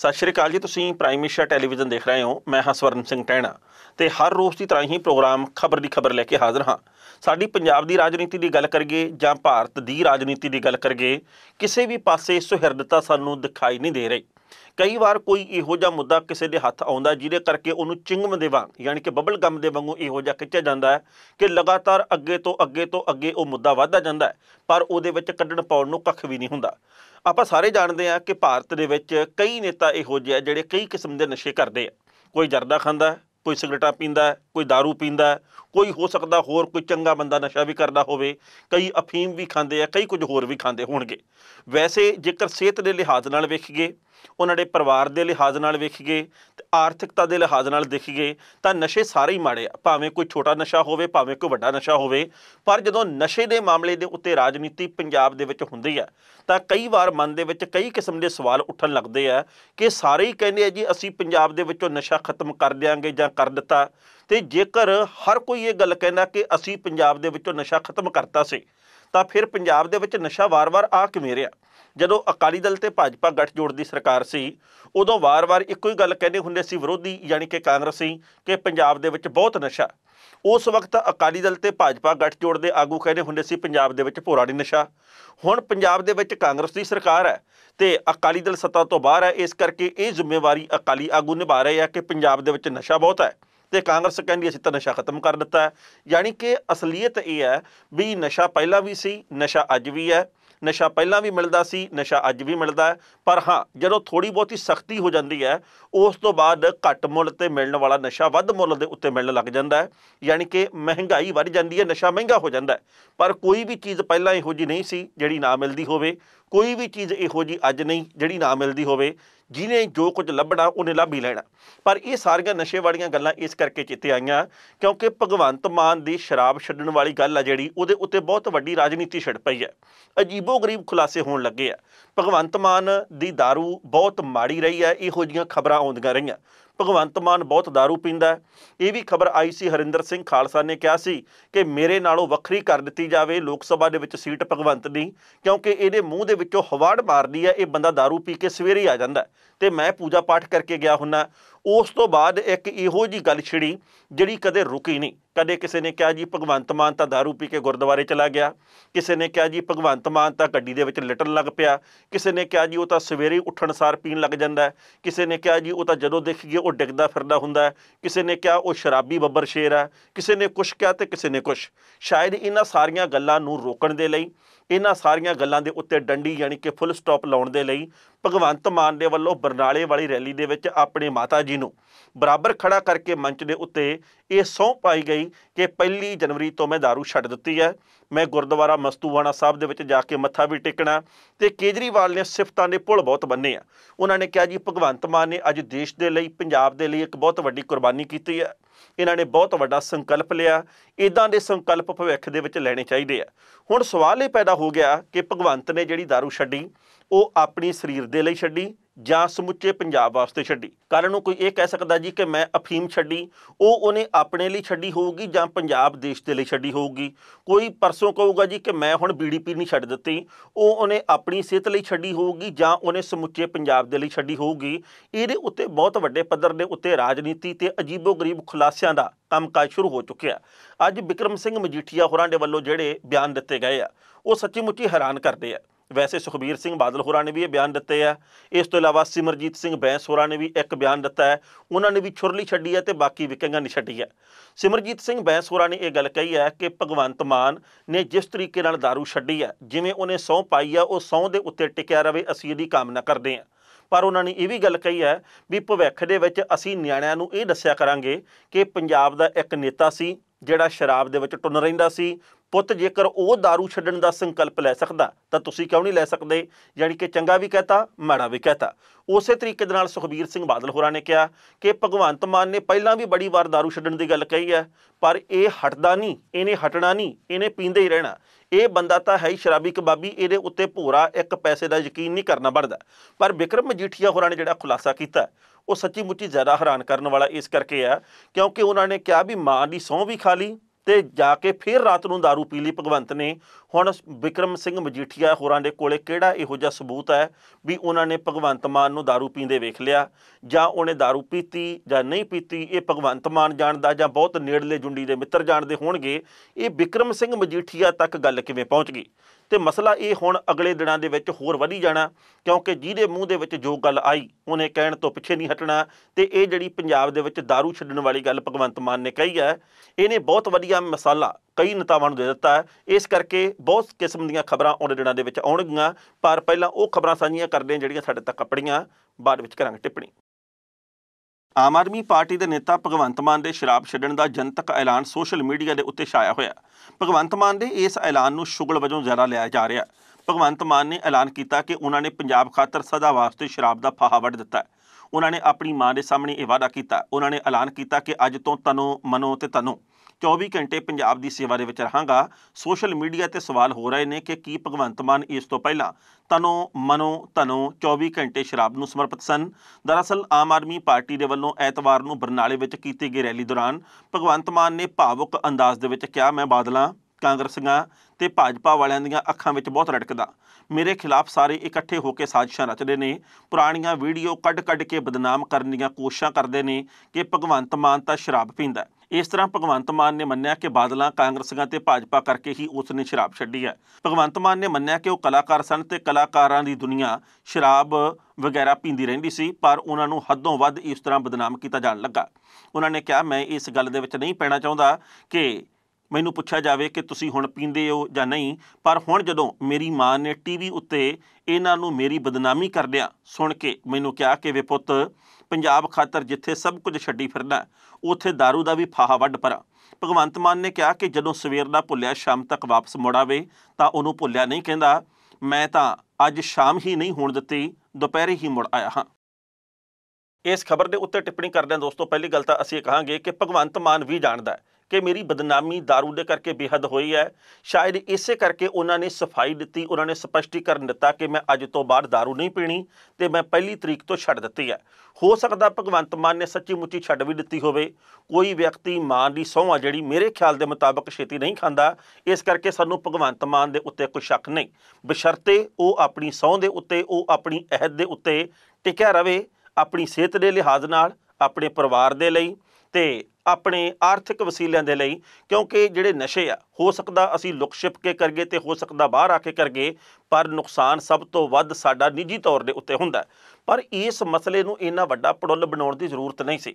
ਸਤਿ ਸ਼੍ਰੀ ਅਕਾਲ ਜੀ ਤੁਸੀਂ ਪ੍ਰਾਈਮ ਮਿਸ਼ਾ ਟੈਲੀਵਿਜ਼ਨ ਦੇਖ ਰਹੇ ਹੋ ਮੈਂ ਹਾਂ ਸਵਰਨ ਸਿੰਘ ਟੈਣਾ ਤੇ ਹਰ ਰੋਜ਼ ਦੀ ਤਰ੍ਹਾਂ ਹੀ ਪ੍ਰੋਗਰਾਮ ਖਬਰ ਦੀ ਖਬਰ ਲੈ ਕੇ ਹਾਜ਼ਰ ਹਾਂ ਸਾਡੀ ਪੰਜਾਬ ਦੀ ਰਾਜਨੀਤੀ ਦੀ ਗੱਲ ਕਰੀਏ ਜਾਂ ਭਾਰਤ ਦੀ ਰਾਜਨੀਤੀ ਦੀ ਗੱਲ ਕਰੀਏ ਕਿਸੇ ਵੀ ਪਾਸੇ ਸੁਹਿਰਦਤਾ ਸਾਨੂੰ ਦਿਖਾਈ ਨਹੀਂ ਦੇ ਰਹੀ ਕਈ ਵਾਰ ਕੋਈ ਇਹੋ ਜਿਹਾ ਮੁੱਦਾ ਕਿਸੇ ਦੇ ਹੱਥ ਆਉਂਦਾ ਜਿਹਦੇ ਕਰਕੇ ਉਹਨੂੰ ਚਿੰਗਮ ਦੇ ਵਾਂ ਯਾਨੀ ਕਿ ਬਬਲ ਗਮ ਦੇ ਵਾਂਗੂ ਇਹੋ ਜਿਹਾ ਖਿੱਚਿਆ ਜਾਂਦਾ ਹੈ ਕਿ ਲਗਾਤਾਰ ਅੱਗੇ ਤੋਂ ਅੱਗੇ ਤੋਂ ਅੱਗੇ ਉਹ ਮੁੱਦਾ ਵਧਦਾ ਜਾਂਦਾ ਹੈ ਪਰ ਉਹਦੇ ਵਿੱਚ ਕੱਢਣ ਪਾਉਣ ਨੂੰ ਕੱਖ ਵੀ ਨਹੀਂ ਹੁੰਦਾ ਆਪਾਂ ਸਾਰੇ ਜਾਣਦੇ ਆ ਕਿ ਭਾਰਤ ਦੇ ਵਿੱਚ ਕਈ ਨੇਤਾ ਇਹੋ ਜਿਹੇ ਆ ਜਿਹੜੇ ਕਈ ਕਿਸਮ ਦੇ ਨਸ਼ੇ ਕਰਦੇ ਆ ਕੋਈ ਜਰਦਾ ਖਾਂਦਾ ਕੋਈ ਸਿਗਰਟਾ ਪੀਂਦਾ ਕੋਈ दारू ਪੀਂਦਾ ਕੋਈ ਹੋ ਸਕਦਾ ਹੋਰ ਕੋਈ ਚੰਗਾ ਬੰਦਾ ਨਸ਼ਾ ਵੀ ਕਰਦਾ ਹੋਵੇ ਕਈ ਅਫੀਮ ਵੀ ਖਾਂਦੇ ਆ ਕਈ ਕੁਝ ਹੋਰ ਵੀ ਖਾਂਦੇ ਹੋਣਗੇ ਵੈਸੇ ਜੇਕਰ ਸਿਹਤ ਦੇ ਲਿਹਾਜ਼ ਨਾਲ ਵੇਖੀਏ ਉਹਨਾਂ ਦੇ ਪਰਿਵਾਰ ਦੇ ਲਿਹਾਜ਼ ਨਾਲ ਵੇਖੀਏ ਤੇ ਆਰਥਿਕਤਾ ਦੇ ਲਿਹਾਜ਼ ਨਾਲ ਦੇਖੀਏ ਤਾਂ ਨਸ਼ੇ ਸਾਰੇ ਹੀ ਮਾੜੇ ਆ ਭਾਵੇਂ ਕੋਈ ਛੋਟਾ ਨਸ਼ਾ ਹੋਵੇ ਭਾਵੇਂ ਕੋਈ ਵੱਡਾ ਨਸ਼ਾ ਹੋਵੇ ਪਰ ਜਦੋਂ ਨਸ਼ੇ ਦੇ ਮਾਮਲੇ ਦੇ ਉੱਤੇ ਰਾਜਨੀਤੀ ਪੰਜਾਬ ਦੇ ਵਿੱਚ ਹੁੰਦੀ ਆ ਤਾਂ ਕਈ ਵਾਰ ਮਨ ਦੇ ਵਿੱਚ ਕਈ ਕਿਸਮ ਦੇ ਸਵਾਲ ਉੱਠਣ ਲੱਗਦੇ ਆ ਕਿ ਸਾਰੇ ਹੀ ਕਹਿੰਦੇ ਆ ਜੀ ਅਸੀਂ ਪੰਜਾਬ ਦੇ ਵਿੱਚੋਂ ਨਸ਼ਾ ਖਤਮ ਕਰ ਦਿਆਂਗੇ ਜਾਂ ਕਰ ਦਿੱਤਾ ਤੇ ਜੇਕਰ ਹਰ ਕੋਈ ਇਹ ਗੱਲ ਕਹਿੰਦਾ ਕਿ ਅਸੀਂ ਪੰਜਾਬ ਦੇ ਵਿੱਚੋਂ ਨਸ਼ਾ ਖਤਮ ਕਰਤਾ ਸੀ ਤਾਂ ਫਿਰ ਪੰਜਾਬ ਦੇ ਵਿੱਚ ਨਸ਼ਾ ਵਾਰ-ਵਾਰ ਆ ਕਿਵੇਂ ਰਿਹਾ ਜਦੋਂ ਅਕਾਲੀ ਦਲ ਤੇ ਭਾਜਪਾ ਗੱਠਜੋੜ ਦੀ ਸਰਕਾਰ ਸੀ ਉਦੋਂ ਵਾਰ-ਵਾਰ ਇੱਕੋ ਹੀ ਗੱਲ ਕਹਿੰਦੇ ਹੁੰਦੇ ਸੀ ਵਿਰੋਧੀ ਯਾਨੀ ਕਿ ਕਾਂਗਰਸੀ ਕਿ ਪੰਜਾਬ ਦੇ ਵਿੱਚ ਬਹੁਤ ਨਸ਼ਾ ਉਸ ਵਕਤ ਅਕਾਲੀ ਦਲ ਤੇ ਭਾਜਪਾ ਗੱਠਜੋੜ ਦੇ ਆਗੂ ਕਹਿੰਦੇ ਹੁੰਦੇ ਸੀ ਪੰਜਾਬ ਦੇ ਵਿੱਚ ਭੋਰਾ ਨਹੀਂ ਨਸ਼ਾ ਹੁਣ ਪੰਜਾਬ ਦੇ ਵਿੱਚ ਕਾਂਗਰਸ ਦੀ ਸਰਕਾਰ ਹੈ ਤੇ ਅਕਾਲੀ ਦਲ ਸੱਤਾ ਤੋਂ ਬਾਹਰ ਹੈ ਇਸ ਕਰਕੇ ਇਹ ਜ਼ਿੰਮੇਵਾਰੀ ਅਕਾਲੀ ਆਗੂ ਨਿਭਾ ਰਹੇ ਆ ਕਿ ਪੰਜਾਬ ਦੇ ਵਿੱਚ ਨਸ਼ਾ ਬਹੁਤ ਹੈ ਤੇ ਕਾਂਗਰਸ ਕਹਿੰਦੀ ਅਸੀਂ ਤਾਂ ਨਸ਼ਾ ਖਤਮ ਕਰ ਦਿੱਤਾ ਹੈ ਯਾਨੀ ਕਿ ਅਸਲੀਅਤ ਇਹ ਹੈ ਵੀ ਨਸ਼ਾ ਪਹਿਲਾਂ ਵੀ ਸੀ ਨਸ਼ਾ ਅੱਜ ਵੀ ਹੈ ਨਸ਼ਾ ਪਹਿਲਾਂ ਵੀ ਮਿਲਦਾ ਸੀ ਨਸ਼ਾ ਅੱਜ ਵੀ ਮਿਲਦਾ ਹੈ ਪਰ ਹਾਂ ਜਦੋਂ ਥੋੜੀ ਬਹੁਤੀ ਸਖਤੀ ਹੋ ਜਾਂਦੀ ਹੈ ਉਸ ਤੋਂ ਬਾਅਦ ਘੱਟ ਮੁੱਲ ਤੇ ਮਿਲਣ ਵਾਲਾ ਨਸ਼ਾ ਵੱਧ ਮੁੱਲ ਦੇ ਉੱਤੇ ਮਿਲਣ ਲੱਗ ਜਾਂਦਾ ਹੈ ਯਾਨੀ ਕਿ ਮਹਿੰਗਾਈ ਵੱਧ ਜਾਂਦੀ ਹੈ ਨਸ਼ਾ ਮਹਿੰਗਾ ਹੋ ਜਾਂਦਾ ਹੈ ਪਰ ਕੋਈ ਵੀ ਚੀਜ਼ ਪਹਿਲਾਂ ਇਹੋ ਜੀ ਨਹੀਂ ਸੀ ਜਿਹੜੀ ਨਾ ਮਿਲਦੀ ਹੋਵੇ ਕੋਈ ਵੀ ਚੀਜ਼ ਇਹੋ ਜੀ ਅੱਜ ਨਹੀਂ ਜਿਹੜੀ ਨਾ ਮਿਲਦੀ ਹੋਵੇ ਜਿਨੇ ਜੋ ਕੁਝ ਲੱਭਣਾ ਉਹਨੇ ਲੱਭ ਹੀ ਲੈਣਾ ਪਰ ਇਹ ਸਾਰੀਆਂ ਨਸ਼ੇ ਵਾਲੀਆਂ ਗੱਲਾਂ ਇਸ ਕਰਕੇ ਚਿੱਤੇ ਆਈਆਂ ਕਿਉਂਕਿ ਭਗਵੰਤ ਮਾਨ ਦੀ ਸ਼ਰਾਬ ਛੱਡਣ ਵਾਲੀ ਗੱਲ ਆ ਜਿਹੜੀ ਉਹਦੇ ਉੱਤੇ ਬਹੁਤ ਵੱਡੀ ਰਾਜਨੀਤੀ ਛਿੜ ਪਈ ਹੈ ਅਜੀਬੋ ਗਰੀਬ ਖੁਲਾਸੇ ਹੋਣ ਲੱਗੇ ਆ ਭਗਵੰਤ ਮਾਨ ਦੀ दारू ਬਹੁਤ ਮਾੜੀ ਰਹੀ ਹੈ ਇਹੋ ਜੀਆਂ ਖਬਰਾਂ ਆਉਂਦੀਆਂ ਰਹੀਆਂ ਭਗਵੰਤ ਮਾਨ ਬਹੁਤ दारू ਪੀਂਦਾ ਇਹ ਵੀ ਖਬਰ ਆਈ ਸੀ ਹਰਿੰਦਰ ਸਿੰਘ ਖਾਲਸਾ ਨੇ ਕਿਹਾ ਸੀ ਕਿ ਮੇਰੇ ਨਾਲੋਂ ਵੱਖਰੀ ਕਰ ਦਿੱਤੀ ਜਾਵੇ ਲੋਕ ਸਭਾ ਦੇ ਵਿੱਚ ਸੀਟ ਭਗਵੰਤ ਦੀ ਕਿਉਂਕਿ ਇਹਦੇ ਮੂੰਹ ਦੇ ਵਿੱਚੋਂ ਹਵਾੜ ਮਾਰਦੀ ਹੈ ਇਹ ਬੰਦਾ दारू ਪੀ ਕੇ ਸਵੇਰੇ ਆ ਜਾਂਦਾ ਤੇ ਮੈਂ ਪੂਜਾ ਪਾਠ ਕਰਕੇ ਗਿਆ ਹੁੰਨਾ ਉਸ ਤੋਂ ਬਾਅਦ ਇੱਕ ਇਹੋ ਜੀ ਗੱਲ ਛਿੜੀ ਜਿਹੜੀ ਕਦੇ ਰੁਕੀ ਨਹੀਂ ਕਦੇ ਕਿਸੇ ਨੇ ਕਿਹਾ ਜੀ ਭਗਵੰਤ ਮਾਨ ਤਾਂ दारू ਪੀ ਕੇ ਗੁਰਦੁਆਰੇ ਚਲਾ ਗਿਆ ਕਿਸੇ ਨੇ ਕਿਹਾ ਜੀ ਭਗਵੰਤ ਮਾਨ ਤਾਂ ਗੱਡੀ ਦੇ ਵਿੱਚ ਲਟਣ ਲੱਗ ਪਿਆ ਕਿਸੇ ਨੇ ਕਿਹਾ ਜੀ ਉਹ ਤਾਂ ਸਵੇਰੇ ਉੱਠਣ ਸਾਰ ਪੀਣ ਲੱਗ ਜਾਂਦਾ ਹੈ ਕਿਸੇ ਨੇ ਕਿਹਾ ਜੀ ਉਹ ਤਾਂ ਜਦੋਂ ਦੇਖ ਗਿਆ ਉਹ ਡਿੱਗਦਾ ਫਿਰਦਾ ਹੁੰਦਾ ਹੈ ਕਿਸੇ ਨੇ ਕਿਹਾ ਉਹ ਸ਼ਰਾਬੀ ਬੱਬਰ ਸ਼ੇਰ ਹੈ ਕਿਸੇ ਨੇ ਕੁਛ ਕਿਹਾ ਤੇ ਕਿਸੇ ਨੇ ਕੁਛ ਸ਼ਾਇਦ ਇਹਨਾਂ ਸਾਰੀਆਂ ਗੱਲਾਂ ਨੂੰ ਰੋਕਣ ਦੇ ਲਈ ਇਹਨਾਂ ਸਾਰੀਆਂ ਗੱਲਾਂ ਦੇ ਉੱਤੇ ਡੰਡੀ ਯਾਨੀ ਕਿ ਫੁੱਲ ਸਟਾਪ ਲਾਉਣ ਦੇ ਲਈ ਭਗਵੰਤ ਮਾਨ ਦੇ ਵੱਲੋਂ ਬਰਨਾਲੇ ਵਾਲੀ ਰੈਲੀ ਦੇ ਵਿੱਚ ਆਪਣੇ ਮਾਤਾ ਜੀ ਨੂੰ ਬਰਾਬਰ ਖੜਾ ਕਰਕੇ ਮੰਚ ਦੇ ਉੱਤੇ ਇਹ ਸੌਂ ਪਾਈ ਗਈ ਕਿ ਪਹਿਲੀ ਜਨਵਰੀ ਤੋਂ ਮੈਂ दारू ਛੱਡ ਦਿੱਤੀ ਹੈ ਮੈਂ ਗੁਰਦੁਆਰਾ ਮਸਤੂਵਾਣਾ ਸਾਹਿਬ ਦੇ ਵਿੱਚ ਜਾ ਕੇ ਮੱਥਾ ਵੀ ਟੇਕਣਾ ਤੇ ਕੇਜਰੀਵਾਲ ਨੇ ਸਿਫਤਾਂ ਦੇ ਪੁੱਲ ਬਹੁਤ ਬੰਨੇ ਆ ਉਹਨਾਂ ਨੇ ਕਿਹਾ ਜੀ ਭਗਵੰਤ ਮਾਨ ਨੇ ਅੱਜ ਦੇਸ਼ ਦੇ ਲਈ ਪੰਜਾਬ ਦੇ ਲਈ ਇੱਕ ਬਹੁਤ ਵੱਡੀ ਕੁਰਬਾਨੀ ਕੀਤੀ ਹੈ ਇਹਨਾਂ ਨੇ ਬਹੁਤ ਵੱਡਾ ਸੰਕਲਪ ਲਿਆ ਇਦਾਂ ਦੇ ਸੰਕਲਪ ਭਵਿੱਖ ਦੇ ਵਿੱਚ ਲੈਣੇ ਚਾਹੀਦੇ ਆ ਹੁਣ ਸਵਾਲ ਇਹ ਪੈਦਾ ਹੋ ਗਿਆ ਕਿ ਭਗਵੰਤ ਨੇ ਜਿਹੜੀ दारू ਛੱਡੀ ਉਹ ਆਪਣੀ ਸਰੀਰ ਦੇ ਲਈ ਛੱਡੀ ਜਾਂ ਸਮੁੱਚੇ ਪੰਜਾਬ ਵਾਸਤੇ ਛੱਡੀ ਕੱਲ ਨੂੰ ਕੋਈ ਇਹ ਕਹਿ ਸਕਦਾ ਜੀ ਕਿ ਮੈਂ ਅਫੀਮ ਛੱਡੀ ਉਹ ਉਹਨੇ ਆਪਣੇ ਲਈ ਛੱਡੀ ਹੋਊਗੀ ਜਾਂ ਪੰਜਾਬ ਦੇਸ਼ ਦੇ ਲਈ ਛੱਡੀ ਹੋਊਗੀ ਕੋਈ ਪਰਸੋਂ ਕਹੂਗਾ ਜੀ ਕਿ ਮੈਂ ਹੁਣ ਬੀਡੀਪੀ ਨਹੀਂ ਛੱਡ ਦਿੱਤੀ ਉਹ ਉਹਨੇ ਆਪਣੀ ਸਿਹਤ ਲਈ ਛੱਡੀ ਹੋਊਗੀ ਜਾਂ ਉਹਨੇ ਸਮੁੱਚੇ ਪੰਜਾਬ ਦੇ ਲਈ ਛੱਡੀ ਹੋਊਗੀ ਇਹਦੇ ਉੱਤੇ ਬਹੁਤ ਵੱਡੇ ਪੱਧਰ ਦੇ ਉੱਤੇ ਰਾਜਨੀਤੀ ਤੇ ਅਜੀਬੋ-ਗਰੀਬ ਖੁਲਾਸਿਆਂ ਦਾ ਕੰਮਕਾਜ ਸ਼ੁਰੂ ਹੋ ਚੁੱਕਿਆ ਅੱਜ ਵਿਕਰਮ ਸਿੰਘ ਮਜੀਠੀਆ ਹੋਰਾਂ ਦੇ ਵੱਲੋਂ ਜਿਹੜੇ ਬਿਆਨ ਦਿੱਤੇ ਗਏ ਆ ਉਹ ਸੱਚੀ ਮੁੱਚੀ ਹੈਰਾਨ ਕਰਦੇ ਆ ਵੈਸੇ ਸੁਖਬੀਰ ਸਿੰਘ ਬਾਦਲ ਹੋਰਾਂ ਨੇ ਵੀ ਇਹ ਬਿਆਨ ਦਿੱਤੇ ਆ ਇਸ ਤੋਂ ਇਲਾਵਾ ਸਿਮਰਜੀਤ ਸਿੰਘ ਬੈਂਸ ਹੋਰਾਂ ਨੇ ਵੀ ਇੱਕ ਬਿਆਨ ਦਿੱਤਾ ਹੈ ਉਹਨਾਂ ਨੇ ਵੀ ਛੁਰਲੀ ਛੱਡੀ ਹੈ ਤੇ ਬਾਕੀ ਵਿਕੰਗਾ ਨਹੀਂ ਛੱਡੀ ਹੈ ਸਿਮਰਜੀਤ ਸਿੰਘ ਬੈਂਸ ਹੋਰਾਂ ਨੇ ਇਹ ਗੱਲ ਕਹੀ ਹੈ ਕਿ ਭਗਵੰਤ ਮਾਨ ਨੇ ਜਿਸ ਤਰੀਕੇ ਨਾਲ दारू ਛੱਡੀ ਹੈ ਜਿਵੇਂ ਉਹਨੇ ਸੌ ਪਾਈ ਆ ਉਹ ਸੌ ਦੇ ਉੱਤੇ ਟਿਕਿਆ ਰਵੇ ਅਸੀਂ ਇਹਦੀ ਕਾਮਨਾ ਕਰਦੇ ਹਾਂ ਪਰ ਉਹਨਾਂ ਨੇ ਇਹ ਵੀ ਗੱਲ ਕਹੀ ਹੈ ਵੀ ਭਵਿੱਖ ਦੇ ਵਿੱਚ ਅਸੀਂ ਨਿਆਣਿਆਂ ਨੂੰ ਇਹ ਦੱਸਿਆ ਕਰਾਂਗੇ ਕਿ ਪੰਜਾਬ ਦਾ ਇੱਕ ਨੇਤਾ ਸੀ ਜਿਹੜਾ ਸ਼ਰਾਬ ਦੇ ਵਿੱਚ ਟੁੰਨ ਰਹਿੰਦਾ ਸੀ ਪੁੱਤ ਜੇਕਰ ਉਹ दारू ਛੱਡਣ ਦਾ ਸੰਕਲਪ ਲੈ ਸਕਦਾ ਤਾਂ ਤੁਸੀਂ ਕਿਉਂ ਨਹੀਂ ਲੈ ਸਕਦੇ ਯਾਨੀ ਕਿ ਚੰਗਾ ਵੀ ਕਹਤਾ ਮਾੜਾ ਵੀ ਕਹਤਾ ਉਸੇ ਤਰੀਕੇ ਦੇ ਨਾਲ ਸੁਖਬੀਰ ਸਿੰਘ ਬਾਦਲ ਹੋਰਾਂ ਨੇ ਕਿਹਾ ਕਿ ਭਗਵੰਤ ਮਾਨ ਨੇ ਪਹਿਲਾਂ ਵੀ ਬੜੀ ਵਾਰ दारू ਛੱਡਣ ਦੀ ਗੱਲ ਕਹੀ ਹੈ ਪਰ ਇਹ ਹਟਦਾ ਨਹੀਂ ਇਹਨੇ ਹਟਣਾ ਨਹੀਂ ਇਹਨੇ ਪੀਂਦੇ ਹੀ ਰਹਿਣਾ ਇਹ ਬੰਦਾ ਤਾਂ ਹੈ ਹੀ ਸ਼ਰਾਬੀ ਕਬਾਬੀ ਇਹਦੇ ਉੱਤੇ ਭੋਰਾ ਇੱਕ ਪੈਸੇ ਦਾ ਯਕੀਨ ਨਹੀਂ ਕਰਨਾ ਬਣਦਾ ਪਰ ਵਿਕਰਮ ਮਜੀਠੀਆ ਹੋਰਾਂ ਨੇ ਜਿਹੜਾ ਖੁਲਾਸਾ ਕੀਤਾ ਉਹ ਸੱਚੀ ਮੁੱਚੀ ਜ਼ਿਆਦਾ ਹੈਰਾਨ ਕਰਨ ਵਾਲਾ ਇਸ ਕਰਕੇ ਆ ਕਿਉਂਕਿ ਉਹਨਾਂ ਨੇ ਕਿਹਾ ਵੀ ਮਾਂ ਦੀ ਸੌਂ ਵੀ ਖਾ ਲਈ ਤੇ ਜਾ ਕੇ ਫਿਰ ਰਾਤ ਨੂੰ दारू ਪੀ ਲਈ ਭਗਵੰਤ ਨੇ ਹੁਣ ਵਿਕਰਮ ਸਿੰਘ ਮਜੀਠੀਆ ਹੋਰਾਂ ਦੇ ਕੋਲੇ ਕਿਹੜਾ ਇਹੋ ਜਿਹਾ ਸਬੂਤ ਹੈ ਵੀ ਉਹਨਾਂ ਨੇ ਭਗਵੰਤ ਮਾਨ ਨੂੰ दारू ਪੀਂਦੇ ਵੇਖ ਲਿਆ ਜਾਂ ਉਹਨੇ दारू ਪੀਤੀ ਜਾਂ ਨਹੀਂ ਪੀਤੀ ਇਹ ਭਗਵੰਤ ਮਾਨ ਜਾਣਦਾ ਜਾਂ ਬਹੁਤ ਨੇੜਲੇ ਜੁੰਡੀ ਦੇ ਮਿੱਤਰ ਜਾਣਦੇ ਹੋਣਗੇ ਇਹ ਵਿਕਰਮ ਸਿੰਘ ਮਜੀਠੀਆ ਤੱਕ ਗੱਲ ਕਿਵੇਂ ਪਹੁੰਚ ਗਈ ਤੇ ਮਸਲਾ ਇਹ ਹੁਣ ਅਗਲੇ ਦਿਨਾਂ ਦੇ ਵਿੱਚ ਹੋਰ ਵਧੀ ਜਾਣਾ ਕਿਉਂਕਿ ਜਿਹਦੇ ਮੂੰਹ ਦੇ ਵਿੱਚ ਜੋ ਗੱਲ ਆਈ ਉਹਨੇ ਕਹਿਣ ਤੋਂ ਪਿੱਛੇ ਨਹੀਂ ਹਟਣਾ ਤੇ ਇਹ ਜਿਹੜੀ ਪੰਜਾਬ ਦੇ ਵਿੱਚ दारू ਛੱਡਣ ਵਾਲੀ ਗੱਲ ਭਗਵੰਤ ਮਾਨ ਨੇ ਕਹੀ ਹੈ ਇਹਨੇ ਬਹੁਤ ਵਧੀਆ ਮਸਾਲਾ ਕਈ ਨੇਤਾਵਾਂ ਨੂੰ ਦੇ ਦਿੱਤਾ ਹੈ ਇਸ ਕਰਕੇ ਬਹੁਤ ਕਿਸਮ ਦੀਆਂ ਖਬਰਾਂ ਆਉਣ ਦਿਨਾਂ ਦੇ ਵਿੱਚ ਆਉਣਗੀਆਂ ਪਰ ਪਹਿਲਾਂ ਉਹ ਖਬਰਾਂ ਸਾਂਝੀਆਂ ਕਰਦੇ ਜਿਹੜੀਆਂ ਸਾਡੇ ਤੱਕ ਕਪੜੀਆਂ ਬਾਅਦ ਵਿੱਚ ਕਰਾਂਗੇ ਟਿੱਪਣੀ ਆਮ ਆਦਮੀ ਪਾਰਟੀ ਦੇ ਨੇਤਾ ਭਗਵੰਤ ਮਾਨ ਦੇ ਸ਼ਰਾਬ ਛੱਡਣ ਦਾ ਜਨਤਕ ਐਲਾਨ ਸੋਸ਼ਲ ਮੀਡੀਆ ਦੇ ਉੱਤੇ ਛਾਇਆ ਹੋਇਆ ਭਗਵੰਤ ਮਾਨ ਦੇ ਇਸ ਐਲਾਨ ਨੂੰ ਸ਼ੁਗਲ ਵਜੋਂ ਜ਼ਿਆਦਾ ਲਿਆ ਜਾ ਰਿਹਾ ਭਗਵੰਤ ਮਾਨ ਨੇ ਐਲਾਨ ਕੀਤਾ ਕਿ ਉਹਨਾਂ ਨੇ ਪੰਜਾਬ ਖਾਤਰ ਸਦਾ ਵਾਸਤੇ ਸ਼ਰਾਬ ਦਾ ਫਾਹਾ ਵੱਢ ਦਿੱਤਾ ਉਹਨਾਂ ਨੇ ਆਪਣੀ ਮਾਂ ਦੇ ਸਾਹਮਣੇ ਇਹ ਵਾਅਦਾ ਕੀਤਾ ਉਹਨਾਂ ਨੇ ਐਲਾਨ ਕੀਤਾ ਕਿ ਅੱਜ ਤੋਂ ਤਨੋ ਮਨੋ ਤੇ ਤਨੋ 24 ਘੰਟੇ ਪੰਜਾਬ ਦੀ ਸੇਵਾ ਦੇ ਵਿੱਚ ਰਹਾਂਗਾ ਸੋਸ਼ਲ ਮੀਡੀਆ ਤੇ ਸਵਾਲ ਹੋ ਰਹੇ ਨੇ ਕਿ ਕੀ ਭਗਵੰਤ ਮਾਨ ਇਸ ਤੋਂ ਪਹਿਲਾਂ ਤਨੋ ਮਨੋ ਤਨੋ 24 ਘੰਟੇ ਸ਼ਰਾਬ ਨੂੰ ਸਮਰਪਿਤ ਸਨ ਦਰਅਸਲ ਆਮ ਆਦਮੀ ਪਾਰਟੀ ਦੇ ਵੱਲੋਂ ਐਤਵਾਰ ਨੂੰ ਬਰਨਾਲੇ ਵਿੱਚ ਕੀਤੀ ਗਈ ਰੈਲੀ ਦੌਰਾਨ ਭਗਵੰਤ ਮਾਨ ਨੇ ਭਾਵੁਕ ਅੰਦਾਜ਼ ਦੇ ਵਿੱਚ ਕਿਹਾ ਮੈਂ ਬਾਦਲਾਂ ਕਾਂਗਰਸੀਆਂ ਤੇ ਭਾਜਪਾ ਵਾਲਿਆਂ ਦੀਆਂ ਅੱਖਾਂ ਵਿੱਚ ਬਹੁਤ ਰੜਕਦਾ ਮੇਰੇ ਖਿਲਾਫ ਸਾਰੇ ਇਕੱਠੇ ਹੋ ਕੇ ਸਾਜ਼ਿਸ਼ਾਂ ਰਚਦੇ ਨੇ ਪੁਰਾਣੀਆਂ ਵੀਡੀਓ ਕੱਢ-ਕੱਢ ਕੇ ਬਦਨਾਮ ਕਰਨ ਦੀਆਂ ਕੋਸ਼ਿਸ਼ਾਂ ਕਰਦੇ ਨੇ ਕਿ ਭਗਵੰਤ ਮਾਨ ਤਾਂ ਸ਼ਰਾਬ ਪੀਂਦਾ ਇਸ ਤਰ੍ਹਾਂ ਭਗਵੰਤ ਮਾਨ ਨੇ ਮੰਨਿਆ ਕਿ ਬਾਦਲਾਂ ਕਾਂਗਰਸੀਆਂ ਤੇ ਭਾਜਪਾ ਕਰਕੇ ਹੀ ਉਸ ਨੇ ਸ਼ਰਾਬ ਛੱਡੀ ਹੈ ਭਗਵੰਤ ਮਾਨ ਨੇ ਮੰਨਿਆ ਕਿ ਉਹ ਕਲਾਕਾਰ ਸਨ ਤੇ ਕਲਾਕਾਰਾਂ ਦੀ ਦੁਨੀਆ ਸ਼ਰਾਬ ਵਗੈਰਾ ਪੀਂਦੀ ਰਹਿੰਦੀ ਸੀ ਪਰ ਉਹਨਾਂ ਨੂੰ ਹੱਦੋਂ ਵੱਧ ਇਸ ਤਰ੍ਹਾਂ ਬਦਨਾਮ ਕੀਤਾ ਜਾਣ ਲੱਗਾ ਉਹਨਾਂ ਨੇ ਕਿਹਾ ਮੈਂ ਇਸ ਗੱਲ ਦੇ ਵਿੱਚ ਨਹੀਂ ਪੈਣਾ ਚਾਹੁੰਦਾ ਕਿ ਮੈਨੂੰ ਪੁੱਛਿਆ ਜਾਵੇ ਕਿ ਤੁਸੀਂ ਹੁਣ ਪੀਂਦੇ ਹੋ ਜਾਂ ਨਹੀਂ ਪਰ ਹੁਣ ਜਦੋਂ ਮੇਰੀ ਮਾਂ ਨੇ ਟੀਵੀ ਉੱਤੇ ਇਹਨਾਂ ਨੂੰ ਮੇਰੀ ਬਦਨਾਮੀ ਕਰਦਿਆਂ ਸੁਣ ਕੇ ਮੈਨੂੰ ਕਿਹਾ ਕਿ ਵੇ ਪੁੱਤ ਪੰਜਾਬ ਖਾਤਰ ਜਿੱਥੇ ਸਭ ਕੁਝ ਛੱਡੀ ਫਿਰਦਾ ਉੱਥੇ दारू ਦਾ ਵੀ ਫਾਹਾ ਵੱਢ ਪਰਾਂ ਭਗਵੰਤ ਮਾਨ ਨੇ ਕਿਹਾ ਕਿ ਜਦੋਂ ਸਵੇਰ ਦਾ ਭੁੱਲਿਆ ਸ਼ਾਮ ਤੱਕ ਵਾਪਸ ਮੁੜਾਵੇ ਤਾਂ ਉਹਨੂੰ ਭੁੱਲਿਆ ਨਹੀਂ ਕਹਿੰਦਾ ਮੈਂ ਤਾਂ ਅੱਜ ਸ਼ਾਮ ਹੀ ਨਹੀਂ ਹੋਣ ਦਿੱਤੀ ਦੁਪਹਿਰੇ ਹੀ ਮੁੜ ਆਇਆ ਹਾਂ ਇਸ ਖਬਰ ਦੇ ਉੱਤੇ ਟਿੱਪਣੀ ਕਰਦੇ ਹਾਂ ਦੋਸਤੋ ਪਹਿਲੀ ਗੱਲ ਤਾਂ ਅਸੀਂ ਇਹ ਕਹਾਂਗੇ ਕਿ ਭਗਵੰਤ ਮਾਨ ਵੀ ਜਾਣਦਾ ਹੈ ਕਿ ਮੇਰੀ ਬਦਨਾਮੀ दारू ਦੇ ਕਰਕੇ ਬੇਹੱਦ ਹੋਈ ਹੈ ਸ਼ਾਇਦ ਇਸੇ ਕਰਕੇ ਉਹਨਾਂ ਨੇ ਸਫਾਈ ਦਿੱਤੀ ਉਹਨਾਂ ਨੇ ਸਪਸ਼ਟੀਕਰਨ ਦਿੱਤਾ ਕਿ ਮੈਂ ਅੱਜ ਤੋਂ ਬਾਅਦ दारू ਨਹੀਂ ਪੀਣੀ ਤੇ ਮੈਂ ਪਹਿਲੀ ਤਰੀਕ ਤੋਂ ਛੱਡ ਦਿੱਤੀ ਹੈ ਹੋ ਸਕਦਾ ਭਗਵੰਤ ਮਾਨ ਨੇ ਸੱਚੀ ਮੁੱਚੀ ਛੱਡ ਵੀ ਦਿੱਤੀ ਹੋਵੇ ਕੋਈ ਵਿਅਕਤੀ ਮਾਨ ਦੀ ਸੌਂ ਆ ਜਿਹੜੀ ਮੇਰੇ ਖਿਆਲ ਦੇ ਮੁਤਾਬਕ ਛੇਤੀ ਨਹੀਂ ਖਾਂਦਾ ਇਸ ਕਰਕੇ ਸਾਨੂੰ ਭਗਵੰਤ ਮਾਨ ਦੇ ਉੱਤੇ ਕੋਈ ਸ਼ੱਕ ਨਹੀਂ ਬਸ਼ਰਤੇ ਉਹ ਆਪਣੀ ਸੌਂ ਦੇ ਉੱਤੇ ਉਹ ਆਪਣੀ ਅਹਿਦ ਦੇ ਉੱਤੇ ਟਿਕਿਆ ਰਵੇ ਆਪਣੀ ਸਿਹਤ ਦੇ ਲਿਹਾਜ਼ ਨਾਲ ਆਪਣੇ ਪਰਿਵਾਰ ਦੇ ਲਈ ਤੇ ਆਪਣੇ ਆਰਥਿਕ ਵਸੀਲਿਆਂ ਦੇ ਲਈ ਕਿਉਂਕਿ ਜਿਹੜੇ ਨਸ਼ੇ ਆ ਹੋ ਸਕਦਾ ਅਸੀਂ ਲੁਕ ਛਿਪ ਕੇ ਕਰਗੇ ਤੇ ਹੋ ਸਕਦਾ ਬਾਹਰ ਆ ਕੇ ਕਰਗੇ ਪਰ ਨੁਕਸਾਨ ਸਭ ਤੋਂ ਵੱਧ ਸਾਡਾ ਨਿੱਜੀ ਤੌਰ ਦੇ ਉੱਤੇ ਹੁੰਦਾ ਪਰ ਇਸ ਮਸਲੇ ਨੂੰ ਇੰਨਾ ਵੱਡਾ ਪੜੁੱਲ ਬਣਾਉਣ ਦੀ ਜ਼ਰੂਰਤ ਨਹੀਂ ਸੀ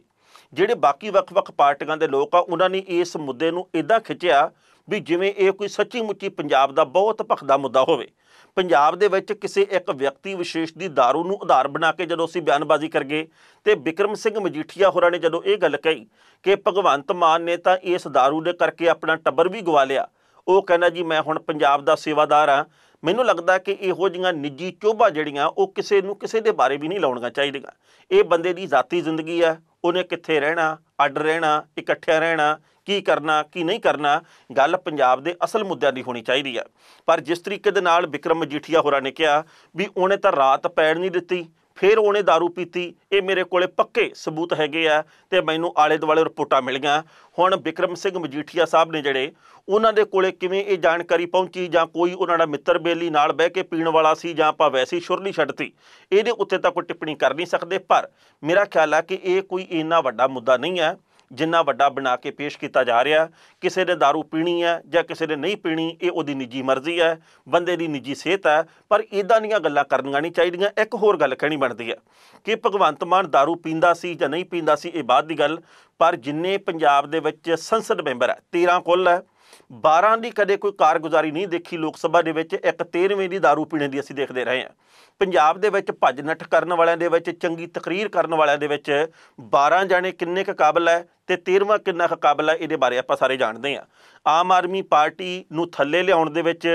ਜਿਹੜੇ ਬਾਕੀ ਵੱਖ-ਵੱਖ ਪਾਰਟੀਆਂ ਦੇ ਲੋਕ ਆ ਉਹਨਾਂ ਨੇ ਇਸ ਮੁੱਦੇ ਨੂੰ ਇਦਾਂ ਖਿੱਚਿਆ ਵੀ ਜਿਵੇਂ ਇਹ ਕੋਈ ਸੱਚੀ ਮੁੱਚੀ ਪੰਜਾਬ ਦਾ ਬਹੁਤ ਭਖਦਾ ਮੁੱਦਾ ਹੋਵੇ ਪੰਜਾਬ ਦੇ ਵਿੱਚ ਕਿਸੇ ਇੱਕ ਵਿਅਕਤੀ ਵਿਸ਼ੇਸ਼ ਦੀ दारू ਨੂੰ ਆਧਾਰ ਬਣਾ ਕੇ ਜਦੋਂ ਅਸੀਂ ਬਿਆਨਬਾਜ਼ੀ ਕਰਗੇ ਤੇ ਵਿਕਰਮ ਸਿੰਘ ਮਜੀਠੀਆ ਹੋਰਾਂ ਨੇ ਜਦੋਂ ਇਹ ਗੱਲ ਕਹੀ ਕਿ ਭਗਵੰਤ ਮਾਨ ਨੇ ਤਾਂ ਇਸ दारू ਦੇ ਕਰਕੇ ਆਪਣਾ ਟੱਬਰ ਵੀ ਗਵਾ ਲਿਆ ਉਹ ਕਹਿੰਦਾ ਜੀ ਮੈਂ ਹੁਣ ਪੰਜਾਬ ਦਾ ਸੇਵਾਦਾਰ ਆ ਮੈਨੂੰ ਲੱਗਦਾ ਕਿ ਇਹੋ ਜਿਹੀਆਂ ਨਿੱਜੀ ਚੋਭਾ ਜਿਹੜੀਆਂ ਉਹ ਕਿਸੇ ਨੂੰ ਕਿਸੇ ਦੇ ਬਾਰੇ ਵੀ ਨਹੀਂ ਲਾਉਣੀਆਂ ਚਾਹੀਦੀਆਂ ਇਹ ਬੰਦੇ ਦੀ ਜ਼ਾਤੀ ਜ਼ਿੰਦਗੀ ਆ ਉਹਨੇ ਕਿੱਥੇ ਰਹਿਣਾ ਅੱਡ ਰਹਿਣਾ ਇਕੱਠਿਆਂ ਰਹਿਣਾ ਕੀ ਕਰਨਾ ਕੀ ਨਹੀਂ ਕਰਨਾ ਗੱਲ ਪੰਜਾਬ ਦੇ ਅਸਲ ਮੁੱਦਿਆਂ ਦੀ ਹੋਣੀ ਚਾਹੀਦੀ ਆ ਪਰ ਜਿਸ ਤਰੀਕੇ ਦੇ ਨਾਲ ਵਿਕਰਮ ਮਜੀਠੀਆ ਹੋਰਾਂ ਨੇ ਕਿਹਾ ਵੀ ਉਹਨੇ ਤਾਂ ਰਾਤ ਪੈਣ ਨਹੀਂ ਦਿੱਤੀ ਫਿਰ ਉਹਨੇ दारू ਪੀਤੀ ਇਹ ਮੇਰੇ ਕੋਲੇ ਪੱਕੇ ਸਬੂਤ ਹੈਗੇ ਆ ਤੇ ਮੈਨੂੰ ਆਲੇ ਦੁਆਲੇ ਰਿਪੋਰਟਾਂ ਮਿਲੀਆਂ ਹੁਣ ਵਿਕਰਮ ਸਿੰਘ ਮਜੀਠੀਆ ਸਾਹਿਬ ਨੇ ਜਿਹੜੇ ਉਹਨਾਂ ਦੇ ਕੋਲੇ ਕਿਵੇਂ ਇਹ ਜਾਣਕਾਰੀ ਪਹੁੰਚੀ ਜਾਂ ਕੋਈ ਉਹਨਾਂ ਦਾ ਮਿੱਤਰ ਬੇਲੀ ਨਾਲ ਬਹਿ ਕੇ ਪੀਣ ਵਾਲਾ ਸੀ ਜਾਂ ਆਪਾਂ ਵੈਸੀ ਸ਼ੁਰਲੀ ਛੱਡਤੀ ਇਹਦੇ ਉੱਤੇ ਤਾਂ ਕੋਈ ਟਿੱਪਣੀ ਕਰ ਨਹੀਂ ਸਕਦੇ ਪਰ ਮੇਰਾ ਖਿਆਲ ਆ ਕਿ ਇਹ ਕੋਈ ਇੰਨਾ ਵੱਡਾ ਮੁੱਦਾ ਨਹੀਂ ਹੈ ਜਿੰਨਾ ਵੱਡਾ ਬਣਾ ਕੇ ਪੇਸ਼ ਕੀਤਾ ਜਾ ਰਿਹਾ ਕਿਸੇ ਨੇ दारू ਪੀਣੀ ਹੈ ਜਾਂ ਕਿਸੇ ਨੇ ਨਹੀਂ ਪੀਣੀ ਇਹ ਉਹਦੀ ਨਿੱਜੀ ਮਰਜ਼ੀ ਹੈ ਬੰਦੇ ਦੀ ਨਿੱਜੀ ਸਿਹਤ ਹੈ ਪਰ ਇਦਾਂ ਦੀਆਂ ਗੱਲਾਂ ਕਰਨੀਆਂ ਨਹੀਂ ਚਾਹੀਦੀਆਂ ਇੱਕ ਹੋਰ ਗੱਲ ਕਹਿਣੀ ਬਣਦੀ ਹੈ ਕਿ ਭਗਵੰਤ ਮਾਨ दारू ਪੀਂਦਾ ਸੀ ਜਾਂ ਨਹੀਂ ਪੀਂਦਾ ਸੀ ਇਹ ਬਾਅਦ ਦੀ ਗੱਲ ਪਰ ਜਿੰਨੇ ਪੰਜਾਬ ਦੇ ਵਿੱਚ ਸੰਸਦ ਮੈਂਬਰ ਹੈ 13 ਕੁੱਲ ਹੈ 12 ਦੀ ਕਦੇ ਕੋਈ ਕਾਰਗੁਜ਼ਾਰੀ ਨਹੀਂ ਦੇਖੀ ਲੋਕ ਸਭਾ ਦੇ ਵਿੱਚ ਇੱਕ 13ਵੇਂ ਦੀ दारू ਪੀਣੇ ਦੀ ਅਸੀਂ ਦੇਖਦੇ ਰਹੇ ਹਾਂ ਪੰਜਾਬ ਦੇ ਵਿੱਚ ਭੱਜ ਨੱਠ ਕਰਨ ਵਾਲਿਆਂ ਦੇ ਵਿੱਚ ਚੰਗੀ ਤਕਰੀਰ ਕਰਨ ਵਾਲਿਆਂ ਦੇ ਵਿੱਚ 12 ਜਾਣੇ ਕਿੰਨੇ ਕੁ ਕਾਬਲ ਹੈ ਤੇ 13ਵਾਂ ਕਿੰਨਾ ਕਾਬਲ ਹੈ ਇਹਦੇ ਬਾਰੇ ਆਪਾਂ ਸਾਰੇ ਜਾਣਦੇ ਆ ਆਮ ਆਦਮੀ ਪਾਰਟੀ ਨੂੰ ਥੱਲੇ ਲਿਆਉਣ ਦੇ ਵਿੱਚ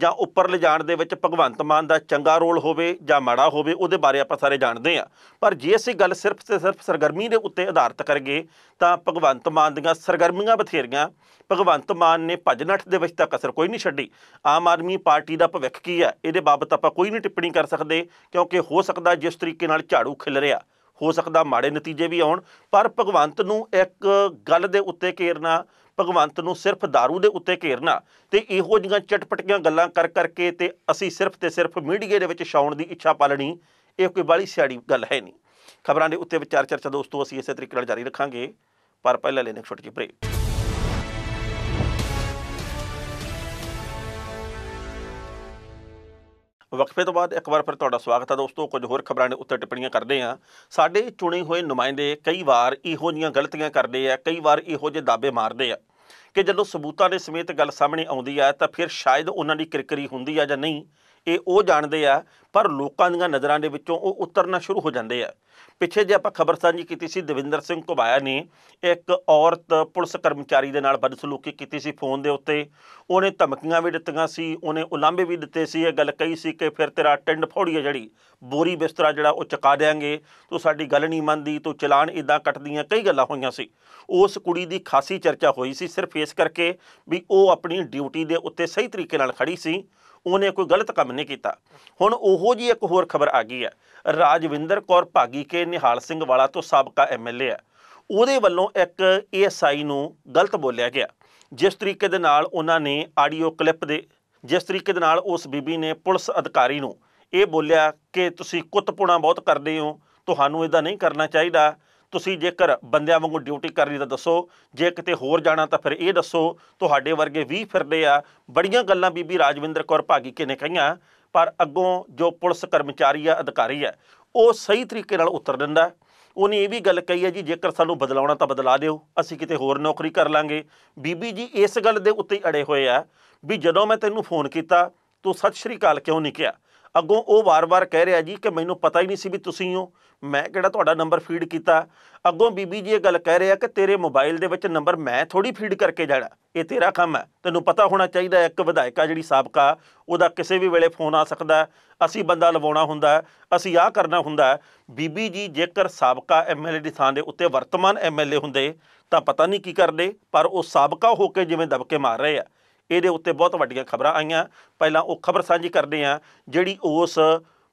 ਜਾਂ ਉੱਪਰ ਲਿਜਾਣ ਦੇ ਵਿੱਚ ਭਗਵੰਤ ਮਾਨ ਦਾ ਚੰਗਾ ਰੋਲ ਹੋਵੇ ਜਾਂ ਮਾੜਾ ਹੋਵੇ ਉਹਦੇ ਬਾਰੇ ਆਪਾਂ ਸਾਰੇ ਜਾਣਦੇ ਆ ਪਰ ਜੇ ਅਸੀਂ ਗੱਲ ਸਿਰਫ ਤੇ ਸਿਰਫ ਸਰਗਰਮੀ ਦੇ ਉੱਤੇ ਆਧਾਰਿਤ ਕਰਗੇ ਤਾਂ ਭਗਵੰਤ ਮਾਨ ਦੀਆਂ ਸਰਗਰਮੀਆਂ ਬਥੇਰੀਆਂ ਭਗਵੰਤ ਮਾਨ ਨੇ ਭਜਨਠ ਦੇ ਵਿੱਚ ਤਾਂ ਕਸਰ ਕੋਈ ਨਹੀਂ ਛੱਡੀ ਆਮ ਆਦਮੀ ਪਾਰਟੀ ਦਾ ਭਵਿੱਖ ਕੀ ਹੈ ਇਹਦੇ ਬਾਬਤ ਆਪਾਂ ਕੋਈ ਨਹੀਂ ਟਿੱਪਣੀ ਕਰ ਸਕਦੇ ਕਿਉਂਕਿ ਹੋ ਸਕਦਾ ਜਿਸ ਤਰੀਕੇ ਨਾਲ ਝਾੜੂ ਖਿਲ ਰਿਹਾ ਹੋ ਸਕਦਾ ਮਾੜੇ ਨਤੀਜੇ ਵੀ ਆਉਣ ਪਰ ਭਗਵੰਤ ਨੂੰ ਇੱਕ ਗੱਲ ਦੇ ਉੱਤੇ ਘੇਰਨਾ ਭਗਵੰਤ ਨੂੰ ਸਿਰਫ दारू ਦੇ ਉੱਤੇ ਘੇਰਨਾ ਤੇ ਇਹੋ ਜਿਹੀਆਂ ਚਟਪਟੀਆਂ ਗੱਲਾਂ ਕਰ ਕਰਕੇ ਤੇ ਅਸੀਂ ਸਿਰਫ ਤੇ ਸਿਰਫ ਮੀਡੀਆ ਦੇ ਵਿੱਚ ਛਾਉਣ ਦੀ ਇੱਛਾ ਪਾਲਣੀ ਇਹ ਕੋਈ ਬਾਲੀ ਸਿਆੜੀ ਗੱਲ ਹੈ ਨਹੀਂ ਖਬਰਾਂ ਦੇ ਉੱਤੇ ਵਿਚਾਰ ਚਰਚਾ ਦੋਸਤੋ ਅਸੀਂ ਇਸੇ ਤਰੀਕੇ ਨਾਲ ਜਾਰੀ ਰੱਖਾਂਗੇ ਪਰ ਪਹਿਲਾਂ ਲੈਣੇ ਇੱਕ ਛੋਟੀ ਜਿਹੀ ਬ੍ਰੇਕ ਵਕਫੇ ਤੋਂ ਬਾਅਦ ਇੱਕ ਵਾਰ ਫਿਰ ਤੁਹਾਡਾ ਸਵਾਗਤ ਹੈ ਦੋਸਤੋ ਕੁਝ ਹੋਰ ਖਬਰਾਂ ਦੇ ਉੱਤੇ ਟਿੱਪਣੀਆਂ ਕਰਦੇ ਹਾਂ ਸਾਡੇ ਚੁਣੇ ਹੋਏ ਨੁਮਾਇੰਦੇ ਕਈ ਵਾਰ ਇਹੋ ਜੀਆਂ ਗਲਤੀਆਂ ਕਰਦੇ ਆ ਕਈ ਵਾਰ ਇਹੋ ਜਿਹੇ ਦਾਬੇ ਮਾਰਦੇ ਆ ਕਿ ਜਦੋਂ ਸਬੂਤਾਂ ਦੇ ਸਮੇਤ ਗੱਲ ਸਾਹਮਣੇ ਆਉਂਦੀ ਆ ਤਾਂ ਫਿਰ ਸ਼ਾਇਦ ਉਹਨਾਂ ਦੀ ਕਿਰਕਰੀ ਹੁੰਦੀ ਆ ਜਾਂ ਨਹੀਂ ਇਹ ਉਹ ਜਾਣਦੇ ਆ ਪਰ ਲੋਕਾਂ ਦੀਆਂ ਨਜ਼ਰਾਂ ਦੇ ਵਿੱਚੋਂ ਉਹ ਉਤਰਨਾ ਸ਼ੁਰੂ ਹੋ ਜਾਂਦੇ ਆ ਪਿੱਛੇ ਜੇ ਆਪਾਂ ਖਬਰ ਸਾਂਝੀ ਕੀਤੀ ਸੀ ਦਵਿੰਦਰ ਸਿੰਘ ਕੋਬਾਇਆ ਨੇ ਇੱਕ ਔਰਤ ਪੁਲਿਸ ਕਰਮਚਾਰੀ ਦੇ ਨਾਲ ਬਦਸਲੂਕੀ ਕੀਤੀ ਸੀ ਫੋਨ ਦੇ ਉੱਤੇ ਉਹਨੇ ਧਮਕੀਆਂ ਵੀ ਦਿੱਤੀਆਂ ਸੀ ਉਹਨੇ ਉਲਾਂਭੇ ਵੀ ਦਿੱਤੇ ਸੀ ਇਹ ਗੱਲ ਕਹੀ ਸੀ ਕਿ ਫਿਰ ਤੇਰਾ ਟਿੰਡ ਫੋੜੀਏ ਜਿਹੜੀ ਬੋਰੀ ਬਿਸਤਰਾ ਜਿਹੜਾ ਉਹ ਚਕਾ ਦੇਾਂਗੇ ਤੂੰ ਸਾਡੀ ਗੱਲ ਨਹੀਂ ਮੰਨਦੀ ਤੂੰ ਚਲਾਨ ਇਦਾਂ ਕੱਟਦੀਆਂ ਕਈ ਗੱਲਾਂ ਹੋਈਆਂ ਸੀ ਉਸ ਕੁੜੀ ਦੀ ਖਾਸੀ ਚਰਚਾ ਹੋਈ ਸੀ ਸਿਰਫ ਇਸ ਕਰਕੇ ਵੀ ਉਹ ਆਪਣੀ ਡਿਊਟੀ ਦੇ ਉੱਤੇ ਸਹੀ ਤਰੀਕੇ ਨਾਲ ਖੜੀ ਸੀ ਉਹਨੇ ਕੋਈ ਗਲਤ ਕੰਮ ਨਹੀਂ ਕੀਤਾ ਹੁਣ ਉਹੋ ਜੀ ਇੱਕ ਹੋਰ ਖਬਰ ਆ ਗਈ ਹੈ ਰਾਜਵਿੰਦਰ ਕੌਰ ਭਾਗੀ ਕੇ ਨਿਹਾਲ ਸਿੰਘ ਵਾਲਾ ਤੋਂ ਸਾਬਕਾ ਐਮਐਲਏ ਹੈ ਉਹਦੇ ਵੱਲੋਂ ਇੱਕ ਏਐਸਆਈ ਨੂੰ ਗਲਤ ਬੋਲਿਆ ਗਿਆ ਜਿਸ ਤਰੀਕੇ ਦੇ ਨਾਲ ਉਹਨਾਂ ਨੇ ਆਡੀਓ ਕਲਿੱਪ ਦੇ ਜਿਸ ਤਰੀਕੇ ਦੇ ਨਾਲ ਉਸ ਬੀਬੀ ਨੇ ਪੁਲਿਸ ਅਧਿਕਾਰੀ ਨੂੰ ਇਹ ਬੋਲਿਆ ਕਿ ਤੁਸੀਂ ਕੁੱਤਪੁਣਾ ਬਹੁਤ ਕਰਦੇ ਹੋ ਤੁਹਾਨੂੰ ਇਹਦਾ ਨਹੀਂ ਕਰਨਾ ਚਾਹੀਦਾ ਤੁਸੀਂ ਜੇਕਰ ਬੰਦਿਆਂ ਵਾਂਗੂ ਡਿਊਟੀ ਕਰਨੀ ਤਾਂ ਦੱਸੋ ਜੇ ਕਿਤੇ ਹੋਰ ਜਾਣਾ ਤਾਂ ਫਿਰ ਇਹ ਦੱਸੋ ਤੁਹਾਡੇ ਵਰਗੇ ਵੀ ਫਿਰਦੇ ਆ ਬੜੀਆਂ ਗੱਲਾਂ ਬੀਬੀ ਰਾਜਵਿੰਦਰ ਕੌਰ ਭਾਗੀ ਕਿਨੇ ਕਹੀਆਂ ਪਰ ਅੱਗੋਂ ਜੋ ਪੁਲਿਸ ਕਰਮਚਾਰੀ ਆ ਅਧਿਕਾਰੀ ਆ ਉਹ ਸਹੀ ਤਰੀਕੇ ਨਾਲ ਉੱਤਰ ਦਿੰਦਾ ਉਹਨੇ ਇਹ ਵੀ ਗੱਲ ਕਹੀ ਹੈ ਜੀ ਜੇਕਰ ਸਾਨੂੰ ਬਦਲਾਉਣਾ ਤਾਂ ਬਦਲਾ ਦਿਓ ਅਸੀਂ ਕਿਤੇ ਹੋਰ ਨੌਕਰੀ ਕਰ ਲਾਂਗੇ ਬੀਬੀ ਜੀ ਇਸ ਗੱਲ ਦੇ ਉੱਤੇ ਹੀ ਅੜੇ ਹੋਏ ਆ ਵੀ ਜਦੋਂ ਮੈਂ ਤੈਨੂੰ ਫੋਨ ਕੀਤਾ ਤੂੰ ਸਤਿ ਸ਼੍ਰੀ ਅਕਾਲ ਕਿਉਂ ਨਹੀਂ ਕਿਹਾ ਅੱਗੋਂ ਉਹ ਵਾਰ-ਵਾਰ ਕਹਿ ਰਿਹਾ ਜੀ ਕਿ ਮੈਨੂੰ ਪਤਾ ਹੀ ਨਹੀਂ ਸੀ ਵੀ ਤੁਸੀਂ ਹੋ ਮੈਂ ਕਿਹੜਾ ਤੁਹਾਡਾ ਨੰਬਰ ਫੀਡ ਕੀਤਾ ਅੱਗੋਂ ਬੀਬੀ ਜੀ ਇਹ ਗੱਲ ਕਹਿ ਰਿਹਾ ਕਿ ਤੇਰੇ ਮੋਬਾਈਲ ਦੇ ਵਿੱਚ ਨੰਬਰ ਮੈਂ ਥੋੜੀ ਫੀਡ ਕਰਕੇ ਜਾਣਾ ਇਹ ਤੇਰਾ ਕੰਮ ਹੈ ਤੈਨੂੰ ਪਤਾ ਹੋਣਾ ਚਾਹੀਦਾ ਇੱਕ ਵਿਧਾਇਕਾ ਜਿਹੜੀ ਸਾਬਕਾ ਉਹਦਾ ਕਿਸੇ ਵੀ ਵੇਲੇ ਫੋਨ ਆ ਸਕਦਾ ਅਸੀਂ ਬੰਦਾ ਲਵਾਉਣਾ ਹੁੰਦਾ ਅਸੀਂ ਆਹ ਕਰਨਾ ਹੁੰਦਾ ਬੀਬੀ ਜੀ ਜੇਕਰ ਸਾਬਕਾ ਐਮਐਲਏ ਦੀ ਥਾਂ ਦੇ ਉੱਤੇ ਵਰਤਮਾਨ ਐਮਐਲਏ ਹੁੰਦੇ ਤਾਂ ਪਤਾ ਨਹੀਂ ਕੀ ਕਰਦੇ ਪਰ ਉਹ ਸਾਬਕਾ ਹੋ ਕੇ ਜਿਵੇਂ ਦਬਕੇ ਮਾਰ ਰਹੇ ਆ ਇਹਦੇ ਉੱਤੇ ਬਹੁਤ ਵੱਡੀਆਂ ਖਬਰਾਂ ਆਈਆਂ ਪਹਿਲਾਂ ਉਹ ਖਬਰ ਸਾਂਝੀ ਕਰਦੇ ਆ ਜਿਹੜੀ ਉਸ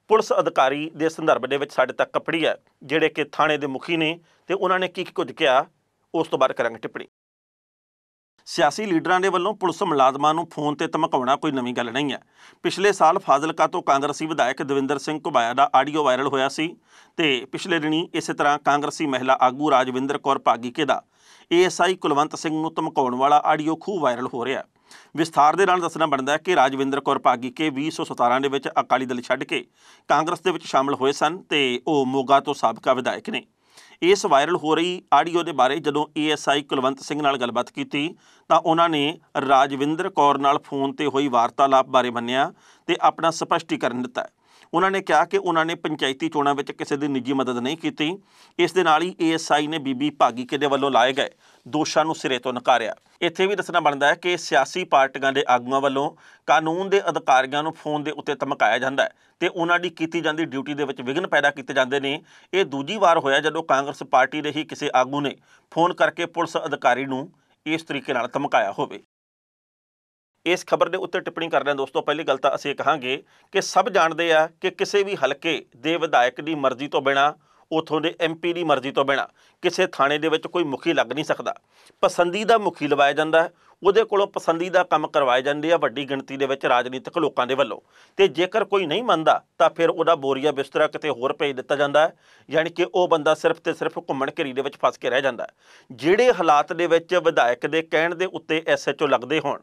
ਪੁਲਿਸ ਅਧਿਕਾਰੀ ਦੇ ਸੰਦਰਭ ਦੇ ਵਿੱਚ ਸਾਡੇ ਤੱਕ ਕਪੜੀ ਹੈ ਜਿਹੜੇ ਕਿ ਥਾਣੇ ਦੇ ਮੁਖੀ ਨੇ ਤੇ ਉਹਨਾਂ ਨੇ ਕੀ ਕੀ ਕੁਝ ਕਿਹਾ ਉਸ ਤੋਂ ਬਾਅਦ ਕਰਾਂਗੇ ਟਿੱਪਣੀ ਸਿਆਸੀ ਲੀਡਰਾਂ ਦੇ ਵੱਲੋਂ ਪੁਲਿਸ ਮੁਲਾਜ਼ਮਾਂ ਨੂੰ ਫੋਨ ਤੇ ਧਮਕਾਉਣਾ ਕੋਈ ਨਵੀਂ ਗੱਲ ਨਹੀਂ ਹੈ ਪਿਛਲੇ ਸਾਲ ਫਾਜ਼ਿਲਕਾ ਤੋਂ ਕਾਂਗਰਸੀ ਵਿਧਾਇਕ ਦਵਿੰਦਰ ਸਿੰਘ ਘੁਬਾਇਆ ਦਾ ਆਡੀਓ ਵਾਇਰਲ ਹੋਇਆ ਸੀ ਤੇ ਪਿਛਲੇ ਦਿਨੀ ਇਸੇ ਤਰ੍ਹਾਂ ਕਾਂਗਰਸੀ ਮਹਿਲਾ ਆਗੂ ਰਾਜਵਿੰਦਰ ਕੌਰ ਭਾਗੀਕੇ ਦਾ ਏਐਸਆਈ ਕੁਲਵੰਤ ਸਿੰਘ ਨੂੰ ਧਮਕਾਉਣ ਵਾਲਾ ਆਡੀਓ ਖੂਬ ਵਾਇਰਲ ਹੋ ਰਿਹਾ ਵਿਸਥਾਰ ਦੇ ਨਾਲ ਦੱਸਣਾ ਬਣਦਾ ਹੈ ਕਿ ਰਾਜਵਿੰਦਰ ਕੌਰ ਪਾਗੀ ਕੇ 2017 ਦੇ ਵਿੱਚ ਅਕਾਲੀ ਦਲ ਛੱਡ ਕੇ ਕਾਂਗਰਸ ਦੇ ਵਿੱਚ ਸ਼ਾਮਲ ਹੋਏ ਸਨ ਤੇ ਉਹ ਮੋਗਾ ਤੋਂ ਸਾਬਕਾ ਵਿਧਾਇਕ ਨੇ ਇਸ ਵਾਇਰਲ ਹੋ ਰਹੀ ਆਡੀਓ ਦੇ ਬਾਰੇ ਜਦੋਂ ਏਐਸਆਈ ਕੁਲਵੰਤ ਸਿੰਘ ਨਾਲ ਗੱਲਬਾਤ ਕੀਤੀ ਤਾਂ ਉਹਨਾਂ ਨੇ ਰਾਜਵਿੰਦਰ ਕੌਰ ਨਾਲ ਫੋਨ ਤੇ ਹੋਈ ਵਾਰਤਾਲਾਪ ਬਾਰੇ ਮੰਨਿਆ ਤੇ ਆਪਣਾ ਸਪਸ਼ਟੀਕਰਨ ਦਿੱਤਾ ਉਹਨਾਂ ਨੇ ਕਿਹਾ ਕਿ ਉਹਨਾਂ ਨੇ ਪੰਚਾਇਤੀ ਚੋਣਾਂ ਵਿੱਚ ਕਿਸੇ ਦੀ ਨਿੱਜੀ ਮਦਦ ਨਹੀਂ ਕੀਤੀ ਇਸ ਦੇ ਨਾਲ ਹੀ ਏਐਸਆਈ ਨੇ ਬੀਬੀ ਭਾਗੀਕੇ ਦੇ ਵੱਲੋਂ ਲਾਏ ਗਏ ਦੋਸ਼ਾਂ ਨੂੰ ਸਿਰੇ ਤੋਂ ਨਕਾਰਿਆ ਇੱਥੇ ਵੀ ਦੱਸਣਾ ਬਣਦਾ ਹੈ ਕਿ ਸਿਆਸੀ ਪਾਰਟੀਆਂ ਦੇ ਆਗੂਆਂ ਵੱਲੋਂ ਕਾਨੂੰਨ ਦੇ ਅਧਿਕਾਰੀਆਂ ਨੂੰ ਫੋਨ ਦੇ ਉੱਤੇ ਧਮਕਾਇਆ ਜਾਂਦਾ ਹੈ ਤੇ ਉਹਨਾਂ ਦੀ ਕੀਤੀ ਜਾਂਦੀ ਡਿਊਟੀ ਦੇ ਵਿੱਚ ਵਿਘਨ ਪੈਦਾ ਕੀਤੇ ਜਾਂਦੇ ਨੇ ਇਹ ਦੂਜੀ ਵਾਰ ਹੋਇਆ ਜਦੋਂ ਕਾਂਗਰਸ ਪਾਰਟੀ ਦੇ ਹੀ ਕਿਸੇ ਆਗੂ ਨੇ ਫੋਨ ਕਰਕੇ ਪੁਲਿਸ ਅਧਿਕਾਰੀ ਨੂੰ ਇਸ ਤਰੀਕੇ ਨਾਲ ਧਮਕਾਇਆ ਹੋਵੇ ਇਸ ਖਬਰ ਦੇ ਉੱਤੇ ਟਿੱਪਣੀ ਕਰਦੇ ਹਾਂ ਦੋਸਤੋ ਪਹਿਲੀ ਗੱਲ ਤਾਂ ਅਸੀਂ ਕਹਾਂਗੇ ਕਿ ਸਭ ਜਾਣਦੇ ਆ ਕਿ ਕਿਸੇ ਵੀ ਹਲਕੇ ਦੇ ਵਿਧਾਇਕ ਦੀ ਮਰਜ਼ੀ ਤੋਂ ਬਿਨਾ ਉਥੋਂ ਦੇ ਐਮਪੀ ਦੀ ਮਰਜ਼ੀ ਤੋਂ ਬਿਨਾ ਕਿਸੇ ਥਾਣੇ ਦੇ ਵਿੱਚ ਕੋਈ ਮੁਖੀ ਲੱਗ ਨਹੀਂ ਸਕਦਾ ਪਸੰਦੀਦਾ ਮੁਖੀ ਲਵਾਇਆ ਜਾਂਦਾ ਹੈ ਉਹਦੇ ਕੋਲੋਂ ਪਸੰਦੀਦਾ ਕੰਮ ਕਰਵਾਏ ਜਾਂਦੇ ਆ ਵੱਡੀ ਗਿਣਤੀ ਦੇ ਵਿੱਚ ਰਾਜਨੀਤਿਕ ਲੋਕਾਂ ਦੇ ਵੱਲੋਂ ਤੇ ਜੇਕਰ ਕੋਈ ਨਹੀਂ ਮੰਨਦਾ ਤਾਂ ਫਿਰ ਉਹਦਾ ਬੋਰੀਆ ਬਿਸਤਰਾ ਕਿਤੇ ਹੋਰ ਭੇਜ ਦਿੱਤਾ ਜਾਂਦਾ ਹੈ ਯਾਨੀ ਕਿ ਉਹ ਬੰਦਾ ਸਿਰਫ ਤੇ ਸਿਰਫ ਘੁੰਮਣ ਘਰੀ ਦੇ ਵਿੱਚ ਫਸ ਕੇ ਰਹਿ ਜਾਂਦਾ ਜਿਹੜੇ ਹਾਲਾਤ ਦੇ ਵਿੱਚ ਵਿਧਾਇਕ ਦੇ ਕਹਿਣ ਦੇ ਉੱਤੇ ਐਸਐਚਓ ਲੱਗਦੇ ਹੋਣ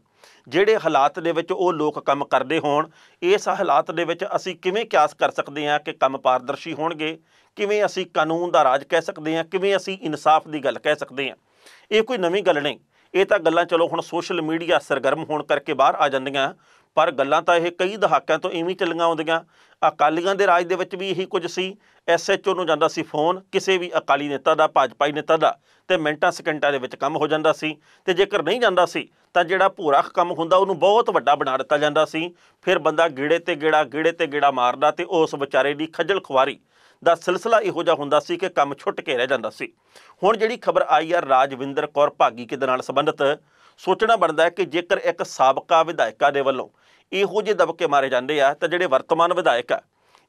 ਜਿਹੜੇ ਹਾਲਾਤ ਦੇ ਵਿੱਚ ਉਹ ਲੋਕ ਕੰਮ ਕਰਦੇ ਹੋਣ ਇਸ ਹਾਲਾਤ ਦੇ ਵਿੱਚ ਅਸੀਂ ਕਿਵੇਂ ਕਿਆਸ ਕਰ ਸਕਦੇ ਹਾਂ ਕਿ ਕੰਮ ਪਾਰਦਰਸ਼ੀ ਹੋਣਗੇ ਕਿਵੇਂ ਅਸੀਂ ਕਾਨੂੰਨ ਦਾ ਰਾਜ ਕਹਿ ਸਕਦੇ ਹਾਂ ਕਿਵੇਂ ਅਸੀਂ ਇਨਸਾਫ ਦੀ ਗੱਲ ਕਹਿ ਸਕਦੇ ਹਾਂ ਇਹ ਕੋਈ ਨਵੀਂ ਗੱਲ ਨਹੀਂ ਇਹ ਤਾਂ ਗੱਲਾਂ ਚਲੋ ਹੁਣ ਸੋਸ਼ਲ ਮੀਡੀਆ ਸਰਗਰਮ ਹੋਣ ਕਰਕੇ ਬਾਹਰ ਆ ਜਾਂਦੀਆਂ ਪਰ ਗੱਲਾਂ ਤਾਂ ਇਹ ਕਈ ਦਹਾਕਿਆਂ ਤੋਂ ਇਵੇਂ ਚੱਲੀਆਂ ਆਉਂਦੀਆਂ ਅਕਾਲੀਆਂ ਦੇ ਰਾਜ ਦੇ ਵਿੱਚ ਵੀ ਇਹੀ ਕੁਝ ਸੀ ਐਸਐਚਓ ਨੂੰ ਜਾਂਦਾ ਸੀ ਫੋਨ ਕਿਸੇ ਵੀ ਅਕਾਲੀ ਨੇਤਾ ਦਾ ਭਾਜਪਾਈ ਨੇਤਾ ਦਾ ਤੇ ਮਿੰਟਾਂ ਸਕਿੰਟਾਂ ਦੇ ਵਿੱਚ ਕੰਮ ਹੋ ਜਾਂਦਾ ਸੀ ਤੇ ਜੇਕਰ ਨਹੀਂ ਜਾਂਦਾ ਸੀ ਤਾਂ ਜਿਹੜਾ ਭੂਰਾ ਕੰਮ ਹੁੰਦਾ ਉਹਨੂੰ ਬਹੁਤ ਵੱਡਾ ਬਣਾ ਦਿੱਤਾ ਜਾਂਦਾ ਸੀ ਫਿਰ ਬੰਦਾ ਗੇੜੇ ਤੇ ਗੇੜਾ ਗੇੜੇ ਤੇ ਗੇੜਾ ਮਾਰਦਾ ਤੇ ਉਸ ਵਿਚਾਰੇ ਦੀ ਖੱਜਲ ਖੁਆਰੀ ਦਾ ਸਿਲਸਿਲਾ ਇਹੋ ਜਿਹਾ ਹੁੰਦਾ ਸੀ ਕਿ ਕੰਮ ਛੁੱਟ ਕੇ ਰਹਿ ਜਾਂਦਾ ਸੀ ਹੁਣ ਜਿਹੜੀ ਖਬਰ ਆਈ ਆ ਰਾਜਵਿੰਦਰ ਕੌਰ ਭਾਗੀ ਕੇ ਨਾਲ ਸੰਬੰਧਿਤ ਸੋਚਣਾ ਬਣਦਾ ਹੈ ਕਿ ਜੇਕਰ ਇੱਕ ਸਾਬਕਾ ਵਿਧਾਇਕਾ ਦੇ ਵੱਲੋਂ ਇਹੋ ਜਿਹੇ ਦਬਕੇ ਮਾਰੇ ਜਾਂਦੇ ਆ ਤਾਂ ਜਿਹੜੇ ਵਰਤਮਾਨ ਵਿਧਾਇਕ ਆ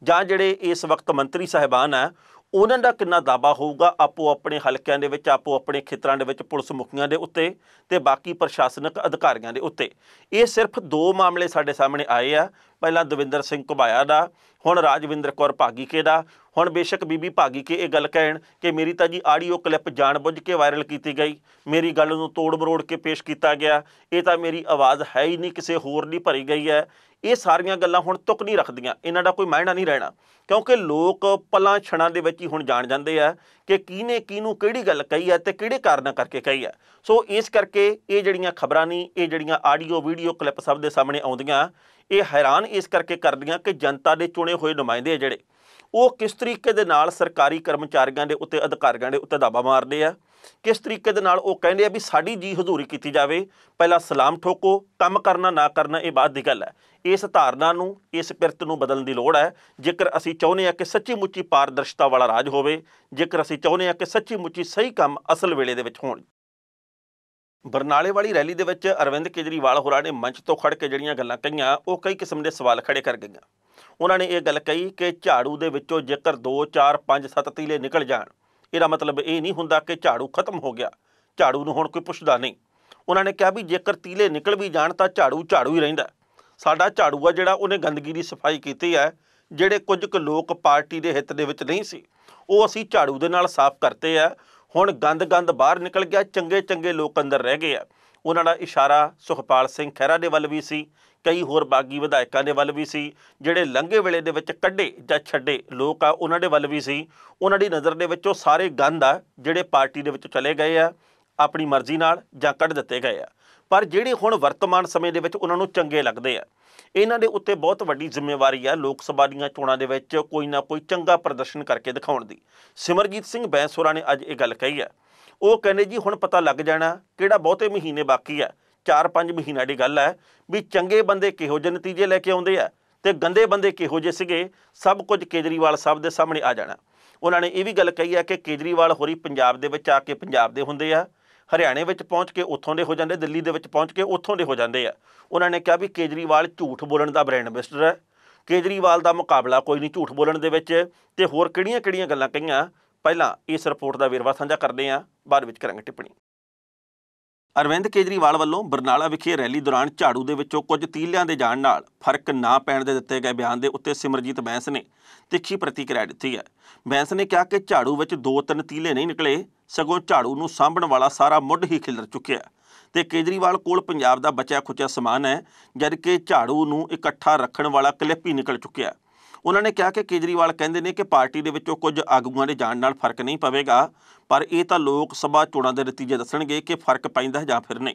ਜਾਂ ਜਿਹੜੇ ਇਸ ਵਕਤ ਮੰਤਰੀ ਸਹਿਬਾਨ ਆ ਉਹਨਾਂ ਦਾ ਕਿੰਨਾ ਦਾਬਾ ਹੋਊਗਾ ਆਪੋ ਆਪਣੇ ਹਲਕਿਆਂ ਦੇ ਵਿੱਚ ਆਪੋ ਆਪਣੇ ਖੇਤਰਾਂ ਦੇ ਵਿੱਚ ਪੁਲਿਸ ਮੁਖੀਆਂ ਦੇ ਉੱਤੇ ਤੇ ਬਾਕੀ ਪ੍ਰਸ਼ਾਸਨਿਕ ਅਧਿਕਾਰੀਆਂ ਦੇ ਉੱਤੇ ਇਹ ਸਿਰਫ ਦੋ ਮਾਮਲੇ ਸਾਡੇ ਸਾਹਮਣੇ ਆਏ ਆ ਪਹਿਲਾਂ ਦਵਿੰਦਰ ਸਿੰਘ ਕੁਬਾਇਆ ਦਾ ਹੁਣ ਰਾਜਵਿੰਦਰ ਕੌਰ ਭਾਗੀਕੇ ਦਾ ਹੁਣ ਬੇਸ਼ੱਕ ਬੀਬੀ ਭਾਗੀਕੇ ਇਹ ਗੱਲ ਕਹਿਣ ਕਿ ਮੇਰੀ ਤਾਂ ਜੀ ਆਡੀਓ ਕਲਿੱਪ ਜਾਣਬੁੱਝ ਕੇ ਵਾਇਰਲ ਕੀਤੀ ਗਈ ਮੇਰੀ ਗੱਲ ਨੂੰ ਤੋੜ ਮਰੋੜ ਕੇ ਪੇਸ਼ ਕੀਤਾ ਗਿਆ ਇਹ ਤਾਂ ਮੇਰੀ ਆਵਾਜ਼ ਹੈ ਹੀ ਨਹੀਂ ਕਿਸੇ ਹੋਰ ਦੀ ਭਰੀ ਗਈ ਹੈ ਇਹ ਸਾਰੀਆਂ ਗੱਲਾਂ ਹੁਣ ਤੁਕ ਨਹੀਂ ਰੱਖਦੀਆਂ ਇਹਨਾਂ ਦਾ ਕੋਈ ਮਾਇਨਾ ਨਹੀਂ ਰਹਿਣਾ ਕਿਉਂਕਿ ਲੋਕ ਪਲਾਂ ਛਣਾਂ ਦੇ ਵਿੱਚ ਹੀ ਹੁਣ ਜਾਣ ਜਾਂਦੇ ਆ ਕਿ ਕਿਹਨੇ ਕਿਹਨੂੰ ਕਿਹੜੀ ਗੱਲ ਕਹੀ ਹੈ ਤੇ ਕਿਹੜੇ ਕਾਰਨ ਕਰਕੇ ਕਹੀ ਹੈ ਸੋ ਇਸ ਕਰਕੇ ਇਹ ਜਿਹੜੀਆਂ ਖਬਰਾਂ ਨਹੀਂ ਇਹ ਜਿਹੜੀਆਂ ਆਡੀਓ ਵੀਡੀਓ ਕਲਿੱਪ ਸਭ ਦੇ ਸਾਹਮਣੇ ਆਉਂਦੀਆਂ ਇਹ ਹੈਰਾਨ ਇਸ ਕਰਕੇ ਕਰਦੀਆਂ ਕਿ ਜਨਤਾ ਦੇ ਚੁਣੇ ਹੋਏ ਨੁਮਾਇੰਦੇ ਜਿਹੜੇ ਉਹ ਕਿਸ ਤਰੀਕੇ ਦੇ ਨਾਲ ਸਰਕਾਰੀ ਕਰਮਚਾਰੀਆਂ ਦੇ ਉੱਤੇ ਅਧਿਕਾਰੀਆਂ ਦੇ ਉੱਤੇ ਦਾਵਾ ਮਾਰਦੇ ਆ ਕਿਸ ਤਰੀਕੇ ਦੇ ਨਾਲ ਉਹ ਕਹਿੰਦੇ ਆ ਵੀ ਸਾਡੀ ਜੀ ਹਜ਼ੂਰੀ ਕੀਤੀ ਜਾਵੇ ਪਹਿਲਾਂ ਸਲਾਮ ਠੋਕੋ ਕੰਮ ਕਰਨਾ ਨਾ ਕਰਨਾ ਇਹ ਬਾਤ ਦੀ ਗੱਲ ਹੈ ਇਸ ਧਾਰਨਾ ਨੂੰ ਇਸ ਪਿਰਤ ਨੂੰ ਬਦਲਣ ਦੀ ਲੋੜ ਹੈ ਜੇਕਰ ਅਸੀਂ ਚਾਹੁੰਦੇ ਆ ਕਿ ਸੱਚੀ ਮੁੱਚੀ ਪਾਰਦਰਸ਼ਤਾ ਵਾਲਾ ਰਾਜ ਹੋਵੇ ਜੇਕਰ ਅਸੀਂ ਚਾਹੁੰਦੇ ਆ ਕਿ ਸੱਚੀ ਮੁੱਚੀ ਸਹੀ ਕੰਮ ਅਸਲ ਵੇਲੇ ਦੇ ਵਿੱਚ ਹੋਣ ਬਰਨਾਲੇ ਵਾਲੀ ਰੈਲੀ ਦੇ ਵਿੱਚ ਅਰਵਿੰਦ ਕੇਜਰੀਵਾਲ ਹੋਰਾਂ ਨੇ ਮੰਚ ਤੋਂ ਖੜ ਕੇ ਜਿਹੜੀਆਂ ਗੱਲਾਂ ਕਹੀਆਂ ਉਹ ਕਈ ਕਿਸਮ ਦੇ ਸਵਾਲ ਖੜੇ ਕਰ ਗਈਆਂ ਉਹਨਾਂ ਨੇ ਇਹ ਗੱਲ ਕਹੀ ਕਿ ਝਾੜੂ ਦੇ ਵਿੱਚੋਂ ਜੇਕਰ 2 4 5 7 ਤੀਲੇ ਨਿਕਲ ਜਾਣ ਇਹਦਾ ਮਤਲਬ ਇਹ ਨਹੀਂ ਹੁੰਦਾ ਕਿ ਝਾੜੂ ਖਤਮ ਹੋ ਗਿਆ ਝਾੜੂ ਨੂੰ ਹੁਣ ਕੋਈ ਪੁੱਛਦਾ ਨਹੀਂ ਉਹਨਾਂ ਨੇ ਕਿਹਾ ਵੀ ਜੇਕਰ ਤੀਲੇ ਨਿਕਲ ਵੀ ਜਾਣ ਤਾਂ ਝਾੜੂ ਝਾੜੂ ਹੀ ਰਹਿੰਦਾ ਸਾਡਾ ਝਾੜੂ ਆ ਜਿਹੜਾ ਉਹਨੇ ਗੰਦਗੀ ਦੀ ਸਫਾਈ ਕੀਤੀ ਹੈ ਜਿਹੜੇ ਕੁਝ ਕੁ ਲੋਕ ਪਾਰਟੀ ਦੇ ਹਿੱਤ ਦੇ ਵਿੱਚ ਨਹੀਂ ਸੀ ਉਹ ਅਸੀਂ ਝਾੜੂ ਦੇ ਨਾਲ ਸਾਫ਼ ਕਰਤੇ ਆ ਹੁਣ ਗੰਦ-ਗੰਦ ਬਾਹਰ ਨਿਕਲ ਗਿਆ ਚੰਗੇ-ਚੰਗੇ ਲੋਕ ਅੰਦਰ ਰਹਿ ਗਏ ਆ ਉਹਨਾਂ ਦਾ ਇਸ਼ਾਰਾ ਸੁਖਪਾਲ ਸਿੰਘ ਖਹਿਰਾ ਦੇ ਵੱਲ ਵੀ ਸੀ ਕਈ ਹੋਰ ਬਾਗੀ ਵਿਧਾਇਕਾਂ ਦੇ ਵੱਲ ਵੀ ਸੀ ਜਿਹੜੇ ਲੰਘੇ ਵੇਲੇ ਦੇ ਵਿੱਚ ਕੱਢੇ ਜਾਂ ਛੱਡੇ ਲੋਕ ਆ ਉਹਨਾਂ ਦੇ ਵੱਲ ਵੀ ਸੀ ਉਹਨਾਂ ਦੀ ਨਜ਼ਰ ਦੇ ਵਿੱਚੋਂ ਸਾਰੇ ਗੰਦ ਆ ਜਿਹੜੇ ਪਾਰਟੀ ਦੇ ਵਿੱਚ ਚਲੇ ਗਏ ਆ ਆਪਣੀ ਮਰਜ਼ੀ ਨਾਲ ਜਾਂ ਕੱਢ ਦਿੱਤੇ ਗਏ ਆ ਪਰ ਜਿਹੜੇ ਹੁਣ ਵਰਤਮਾਨ ਸਮੇਂ ਦੇ ਵਿੱਚ ਉਹਨਾਂ ਨੂੰ ਚੰਗੇ ਲੱਗਦੇ ਆ ਇਹਨਾਂ ਦੇ ਉੱਤੇ ਬਹੁਤ ਵੱਡੀ ਜ਼ਿੰਮੇਵਾਰੀ ਆ ਲੋਕ ਸਭਾ ਦੀਆਂ ਚੋਣਾਂ ਦੇ ਵਿੱਚ ਕੋਈ ਨਾ ਕੋਈ ਚੰਗਾ ਪ੍ਰਦਰਸ਼ਨ ਕਰਕੇ ਦਿਖਾਉਣ ਦੀ ਸਿਮਰਜੀਤ ਸਿੰਘ ਬੈਂਸੋਰਾ ਨੇ ਅੱਜ ਇਹ ਗੱਲ ਕਹੀ ਹੈ ਉਹ ਕਹਿੰਦੇ ਜੀ ਹੁਣ ਪਤਾ ਲੱਗ ਜਾਣਾ ਕਿਹੜਾ ਬਹੁਤੇ ਮਹੀਨੇ ਬਾਕੀ ਆ 4-5 ਮਹੀਨਾ ਦੀ ਗੱਲ ਹੈ ਵੀ ਚੰਗੇ ਬੰਦੇ ਕਿਹੋ ਜਿਹੇ ਨਤੀਜੇ ਲੈ ਕੇ ਆਉਂਦੇ ਆ ਤੇ ਗੰਦੇ ਬੰਦੇ ਕਿਹੋ ਜਿਹੇ ਸੀਗੇ ਸਭ ਕੁਝ ਕੇਜਰੀਵਾਲ ਸਾਹਿਬ ਦੇ ਸਾਹਮਣੇ ਆ ਜਾਣਾ ਉਹਨਾਂ ਨੇ ਇਹ ਵੀ ਗੱਲ ਕਹੀ ਹੈ ਕਿ ਕੇਜਰੀਵਾਲ ਹੋਰੀ ਪੰਜਾਬ ਦੇ ਵਿੱਚ ਆ ਕੇ ਪੰਜਾਬ ਦੇ ਹੁੰਦੇ ਆ ਹਰਿਆਣੇ ਵਿੱਚ ਪਹੁੰਚ ਕੇ ਉੱਥੋਂ ਦੇ ਹੋ ਜਾਂਦੇ ਦਿੱਲੀ ਦੇ ਵਿੱਚ ਪਹੁੰਚ ਕੇ ਉੱਥੋਂ ਦੇ ਹੋ ਜਾਂਦੇ ਆ ਉਹਨਾਂ ਨੇ ਕਿਹਾ ਵੀ ਕੇਜਰੀਵਾਲ ਝੂਠ ਬੋਲਣ ਦਾ ਬ੍ਰਾਂਡ ਐਂਬੈਸਡਰ ਹੈ ਕੇਜਰੀਵਾਲ ਦਾ ਮੁਕਾਬਲਾ ਕੋਈ ਨਹੀਂ ਝੂਠ ਬੋਲਣ ਦੇ ਵਿੱਚ ਤੇ ਹੋਰ ਕਿਹੜੀਆਂ-ਕਿਹੜੀਆਂ ਗੱਲਾਂ ਕਹੀਆਂ ਪਹਿਲਾਂ ਇਸ ਰਿਪੋਰਟ ਦਾ ਵੇਰਵਾ ਸਾਂਝਾ ਕਰਦੇ ਹਾਂ ਬਾਅਦ ਵਿੱਚ ਕਰਾਂਗੇ ਟਿੱਪਣੀ ਅਰਵਿੰਦ ਕੇਜਰੀਵਾਲ ਵੱਲੋਂ ਬਰਨਾਲਾ ਵਿਖੇ ਰੈਲੀ ਦੌਰਾਨ ਝਾੜੂ ਦੇ ਵਿੱਚੋਂ ਕੁਝ ਤੀਲਿਆਂ ਦੇ ਜਾਣ ਨਾਲ ਫਰਕ ਨਾ ਪੈਣ ਦੇ ਦਿੱਤੇ ਗਏ ਬਿਆਨ ਦੇ ਉੱਤੇ ਸਿਮਰਜੀਤ ਬੈਂਸ ਨੇ ਤਿੱਖੀ ਪ੍ਰਤੀਕਿਰਿਆ ਦਿੱਤੀ ਹੈ ਬੈਂਸ ਨੇ ਕਿਹਾ ਕਿ ਝਾੜੂ ਵਿੱਚ ਦੋ ਤਿੰਨ ਤੀਲੇ ਨਹੀਂ ਨਿਕਲੇ ਸਗੋਂ ਝਾੜੂ ਨੂੰ ਸਾਂਭਣ ਵਾਲਾ ਸਾਰਾ ਮੁੱਢ ਹੀ ਖਿਲਰ ਚੁੱਕਿਆ ਤੇ ਕੇਜਰੀਵਾਲ ਕੋਲ ਪੰਜਾਬ ਦਾ ਬਚਿਆ ਖੁਚਿਆ ਸਮਾਨ ਹੈ ਜਦ ਕਿ ਝਾੜੂ ਨੂੰ ਇਕੱਠਾ ਰੱਖਣ ਵਾਲਾ ਕਲਿੱਪ ਹੀ ਨਿਕਲ ਚੁੱਕਿਆ ਉਹਨਾਂ ਨੇ ਕਿਹਾ ਕਿ ਕੇਜਰੀਵਾਲ ਕਹਿੰਦੇ ਨੇ ਕਿ ਪਾਰਟੀ ਦੇ ਵਿੱਚੋਂ ਕੁਝ ਆਗੂਆਂ ਦੇ ਜਾਣ ਨਾਲ ਫਰਕ ਨਹੀਂ ਪਵੇਗਾ ਪਰ ਇਹ ਤਾਂ ਲੋਕ ਸਭਾ ਚੋਣਾਂ ਦੇ ਨਤੀਜੇ ਦੱਸਣਗੇ ਕਿ ਫਰਕ ਪੈਂਦਾ ਹੈ ਜਾਂ ਫਿਰ ਨਹੀਂ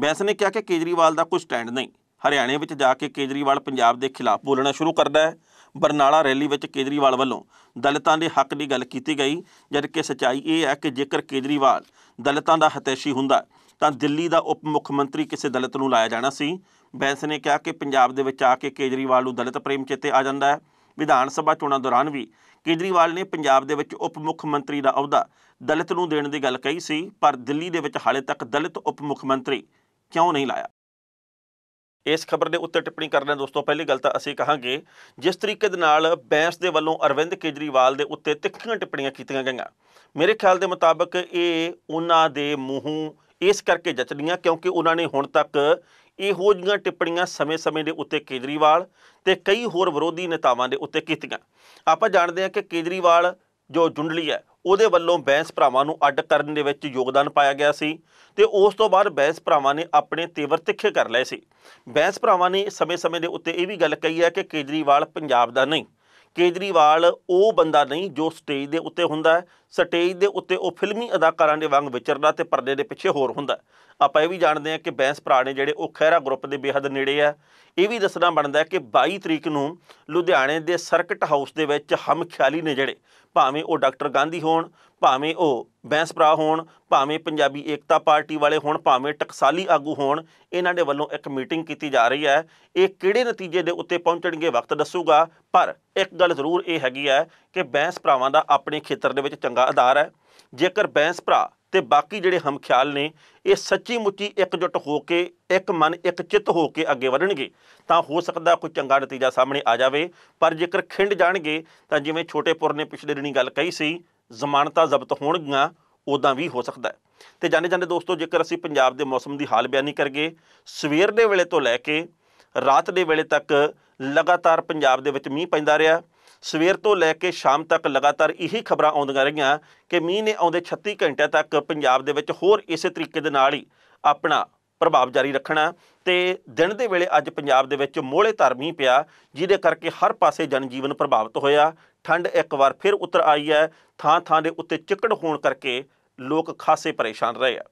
ਬੈਂਸ ਨੇ ਕਿਹਾ ਕਿ ਕੇਜਰੀਵਾਲ ਦਾ ਕੋਈ ਸਟੈਂਡ ਨਹੀਂ ਹਰਿਆਣੇ ਵਿੱਚ ਜਾ ਕੇ ਕੇਜਰੀਵਾਲ ਪੰਜਾਬ ਦੇ ਖਿਲਾਫ ਬੋਲਣਾ ਸ਼ੁਰੂ ਕਰਦਾ ਹੈ ਬਰਨਾਲਾ ਰੈਲੀ ਵਿੱਚ ਕੇਜਰੀਵਾਲ ਵੱਲੋਂ ਦਲਿਤਾਂ ਦੇ ਹੱਕ ਦੀ ਗੱਲ ਕੀਤੀ ਗਈ ਜਦ ਕਿ ਸਚਾਈ ਇਹ ਹੈ ਕਿ ਜੇਕਰ ਕੇਜਰੀਵਾਲ ਦਲਿਤਾਂ ਦਾ ਹਤੈਸ਼ੀ ਹੁੰਦਾ ਤਾਂ ਦਿੱਲੀ ਦਾ ਉਪ ਮੁੱਖ ਮੰਤਰੀ ਕਿਸੇ ਦਲਿਤ ਨੂੰ ਲਾਇਆ ਜਾਣਾ ਸੀ ਬੈਂਸ ਨੇ ਕਿਹਾ ਕਿ ਪੰਜਾਬ ਦੇ ਵਿੱਚ ਆ ਕੇ ਕੇਜਰੀਵਾਲ ਨੂੰ ਦਲਿਤ ਪ੍ਰੇਮ ਚੇਤੇ ਆ ਜਾਂਦਾ ਹੈ ਵਿਧਾਨ ਸਭਾ ਚੋਣਾਂ ਦੌਰਾਨ ਵੀ ਕੇਜਰੀਵਾਲ ਨੇ ਪੰਜਾਬ ਦੇ ਵਿੱਚ ਉਪ ਮੁੱਖ ਮੰਤਰੀ ਦਾ ਅਹੁਦਾ ਦਲਿਤ ਨੂੰ ਦੇਣ ਦੀ ਗੱਲ ਕਹੀ ਸੀ ਪਰ ਦਿੱਲੀ ਦੇ ਵਿੱਚ ਹਾਲੇ ਤੱਕ ਦਲਿਤ ਉਪ ਮੁੱਖ ਮੰਤਰੀ ਕਿਉਂ ਨਹੀਂ ਲਾਇਆ ਇਸ ਖਬਰ ਦੇ ਉੱਤੇ ਟਿੱਪਣੀ ਕਰਦੇ ਦੋਸਤੋ ਪਹਿਲੀ ਗੱਲ ਤਾਂ ਅਸੀਂ ਕਹਾਂਗੇ ਜਿਸ ਤਰੀਕੇ ਦੇ ਨਾਲ ਬੈਂਸ ਦੇ ਵੱਲੋਂ ਅਰਵਿੰਦ ਕੇਜਰੀਵਾਲ ਦੇ ਉੱਤੇ ਤਿੱਖੀਆਂ ਟਿੱਪਣੀਆਂ ਕੀਤੀਆਂ ਗਈਆਂ ਮੇਰੇ ਖਿਆਲ ਦੇ ਮੁਤਾਬਕ ਇਹ ਉਹਨਾਂ ਦੇ ਮੂੰਹੋਂ ਇਸ ਕਰਕੇ ਜਚਦੀਆਂ ਕਿਉਂਕਿ ਉਹਨਾਂ ਨੇ ਹੁਣ ਤੱਕ ਇਹੋ ਜਿਹੀਆਂ ਟਿੱਪਣੀਆਂ ਸਮੇਂ-ਸਮੇਂ ਦੇ ਉੱਤੇ ਕੇਜਰੀਵਾਲ ਤੇ ਕਈ ਹੋਰ ਵਿਰੋਧੀ ਨੇਤਾਵਾਂ ਦੇ ਉੱਤੇ ਕੀਤੀਆਂ ਆਪਾਂ ਜਾਣਦੇ ਹਾਂ ਕਿ ਕੇਜਰੀਵਾਲ ਜੋ ਜੁੰਡਲੀ ਹੈ ਉਹਦੇ ਵੱਲੋਂ ਬੈਂਸ ਭਰਾਵਾਂ ਨੂੰ ਅੱਡ ਕਰਨ ਦੇ ਵਿੱਚ ਯੋਗਦਾਨ ਪਾਇਆ ਗਿਆ ਸੀ ਤੇ ਉਸ ਤੋਂ ਬਾਅਦ ਬੈਂਸ ਭਰਾਵਾਂ ਨੇ ਆਪਣੇ ਤੇਵਰ ਤਿੱਖੇ ਕਰ ਲਏ ਸੀ ਬੈਂਸ ਭਰਾਵਾਂ ਨੇ ਸਮੇਂ-ਸਮੇਂ ਦੇ ਉੱਤੇ ਇਹ ਵੀ ਗੱਲ ਕਹੀ ਹੈ ਕਿ ਕੇਜਰੀਵਾਲ ਪੰਜਾਬ ਦਾ ਨਹੀਂ ਕੇਜਰੀਵਾਲ ਉਹ ਬੰਦਾ ਨਹੀਂ ਜੋ ਸਟੇਜ ਦੇ ਉੱਤੇ ਹੁੰਦਾ ਹੈ ਸਟੇਜ ਦੇ ਉੱਤੇ ਉਹ ਫਿਲਮੀ ਅਦਾਕਾਰਾਂ ਦੇ ਵਾਂਗ ਵਿਚਰਦਾ ਤੇ ਪਰਦੇ ਦੇ ਪਿੱਛੇ ਹੋਰ ਹੁੰਦਾ ਆਪਾਂ ਇਹ ਵੀ ਜਾਣਦੇ ਹਾਂ ਕਿ ਬੈਂਸ ਪ੍ਰਾਣੇ ਜਿਹੜੇ ਉਹ ਖੈਰਾ ਗਰੁੱਪ ਦੇ ਬੇਹੱਦ ਨੇੜੇ ਆ ਇਹ ਵੀ ਦੱਸਣਾ ਬਣਦਾ ਕਿ 22 ਤਰੀਕ ਨੂੰ ਲੁਧਿਆਣੇ ਦੇ ਸਰਕਟ ਹਾਊਸ ਦੇ ਵਿੱਚ ਹਮ ਖਿਆਲੀ ਨੇ ਜਿਹੜੇ ਭਾਵੇਂ ਉਹ ਡਾਕਟਰ ਗਾਂਧੀ ਹੋਣ ਭਾਵੇਂ ਉਹ ਬੈਂਸ ਭਰਾ ਹੋਣ ਭਾਵੇਂ ਪੰਜਾਬੀ ਏਕਤਾ ਪਾਰਟੀ ਵਾਲੇ ਹੋਣ ਭਾਵੇਂ ਟਕਸਾਲੀ ਆਗੂ ਹੋਣ ਇਹਨਾਂ ਦੇ ਵੱਲੋਂ ਇੱਕ ਮੀਟਿੰਗ ਕੀਤੀ ਜਾ ਰਹੀ ਹੈ ਇਹ ਕਿਹੜੇ ਨਤੀਜੇ ਦੇ ਉੱਤੇ ਪਹੁੰਚਣਗੇ ਵਕਤ ਦੱਸੂਗਾ ਪਰ ਇੱਕ ਗੱਲ ਜ਼ਰੂਰ ਇਹ ਹੈਗੀ ਹੈ ਕਿ ਬੈਂਸ ਭਰਾਵਾਂ ਦਾ ਆਪਣੇ ਖੇਤਰ ਦੇ ਵਿੱਚ ਚੰਗਾ ਆਧਾਰ ਹੈ ਜੇਕਰ ਬੈਂਸ ਭਰਾ ਤੇ ਬਾਕੀ ਜਿਹੜੇ ਹਮਖਿਆਲ ਨੇ ਇਹ ਸੱਚੀ ਮੁੱਚੀ ਇਕਜੁੱਟ ਹੋ ਕੇ ਇੱਕ ਮਨ ਇੱਕ ਚਿੱਤ ਹੋ ਕੇ ਅੱਗੇ ਵਧਣਗੇ ਤਾਂ ਹੋ ਸਕਦਾ ਕੋਈ ਚੰਗਾ ਨਤੀਜਾ ਸਾਹਮਣੇ ਆ ਜਾਵੇ ਪਰ ਜੇਕਰ ਖਿੰਡ ਜਾਣਗੇ ਤਾਂ ਜਿਵੇਂ ਛੋਟੇਪੁਰ ਨੇ ਪਿਛਲੇ ਦਿਨੀ ਗੱਲ ਕਹੀ ਸੀ ਜ਼ਮਾਨਤਾਂ ਜ਼ਬਤ ਹੋਣਗੀਆਂ ਉਦਾਂ ਵੀ ਹੋ ਸਕਦਾ ਤੇ ਜਾਣੇ ਜਾਣੇ ਦੋਸਤੋ ਜੇਕਰ ਅਸੀਂ ਪੰਜਾਬ ਦੇ ਮੌਸਮ ਦੀ ਹਾਲ ਬਿਆਨੀ ਕਰਗੇ ਸਵੇਰ ਦੇ ਵੇਲੇ ਤੋਂ ਲੈ ਕੇ ਰਾਤ ਦੇ ਵੇਲੇ ਤੱਕ ਲਗਾਤਾਰ ਪੰਜਾਬ ਦੇ ਵਿੱਚ ਮੀਂਹ ਪੈਂਦਾ ਰਿਹਾ ਸਵੇਰ ਤੋਂ ਲੈ ਕੇ ਸ਼ਾਮ ਤੱਕ ਲਗਾਤਾਰ ਇਹੀ ਖਬਰਾਂ ਆਉਂਦੀਆਂ ਰਹੀਆਂ ਕਿ ਮੀਂਹ ਨੇ ਆਉਂਦੇ 36 ਘੰਟਿਆਂ ਤੱਕ ਪੰਜਾਬ ਦੇ ਵਿੱਚ ਹੋਰ ਇਸੇ ਤਰੀਕੇ ਦੇ ਨਾਲ ਹੀ ਆਪਣਾ ਪ੍ਰਭਾਵ ਜਾਰੀ ਰੱਖਣਾ ਤੇ ਦਿਨ ਦੇ ਵੇਲੇ ਅੱਜ ਪੰਜਾਬ ਦੇ ਵਿੱਚ ਮੋਹਲੇ ਧਰਮੀ ਪਿਆ ਜਿਹਦੇ ਕਰਕੇ ਹਰ ਪਾਸੇ ਜਨਜੀਵਨ ਪ੍ਰਭਾਵਿਤ ਹੋਇਆ ਠੰਡ ਇੱਕ ਵਾਰ ਫਿਰ ਉਤਰ ਆਈ ਹੈ ਥਾਂ ਥਾਂ ਦੇ ਉੱਤੇ ਚਿੱਕੜ ਹੋਣ ਕਰਕੇ ਲੋਕ ਖਾਸੇ ਪਰੇਸ਼ਾਨ ਰਹੇ ਆ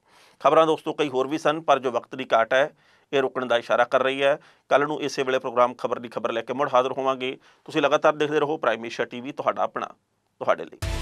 ਖਬਰਾਂ ਦੋਸਤੋ ਕਈ ਹੋਰ ਵੀ ਸਨ ਪਰ ਜੋ ਵਕਤ ਦੀ ਘਾਟ ਹੈ ਇਹ ਰੁਕਣ ਦਾ ਇਸ਼ਾਰਾ ਕਰ ਰਹੀ ਹੈ ਕੱਲ ਨੂੰ ਇਸੇ ਵੇਲੇ ਪ੍ਰੋਗਰਾਮ ਖਬਰ ਦੀ ਖਬਰ ਲੈ ਕੇ ਮੁੜ ਹਾਜ਼ਰ ਹੋਵਾਂਗੇ ਤੁਸੀਂ ਲਗਾਤਾਰ ਦੇਖਦੇ ਰਹੋ ਪ੍ਰਾਈਮੇਸ਼ਾ ਟੀਵੀ ਤੁਹਾਡਾ ਆਪਣਾ ਤੁਹਾਡੇ ਲਈ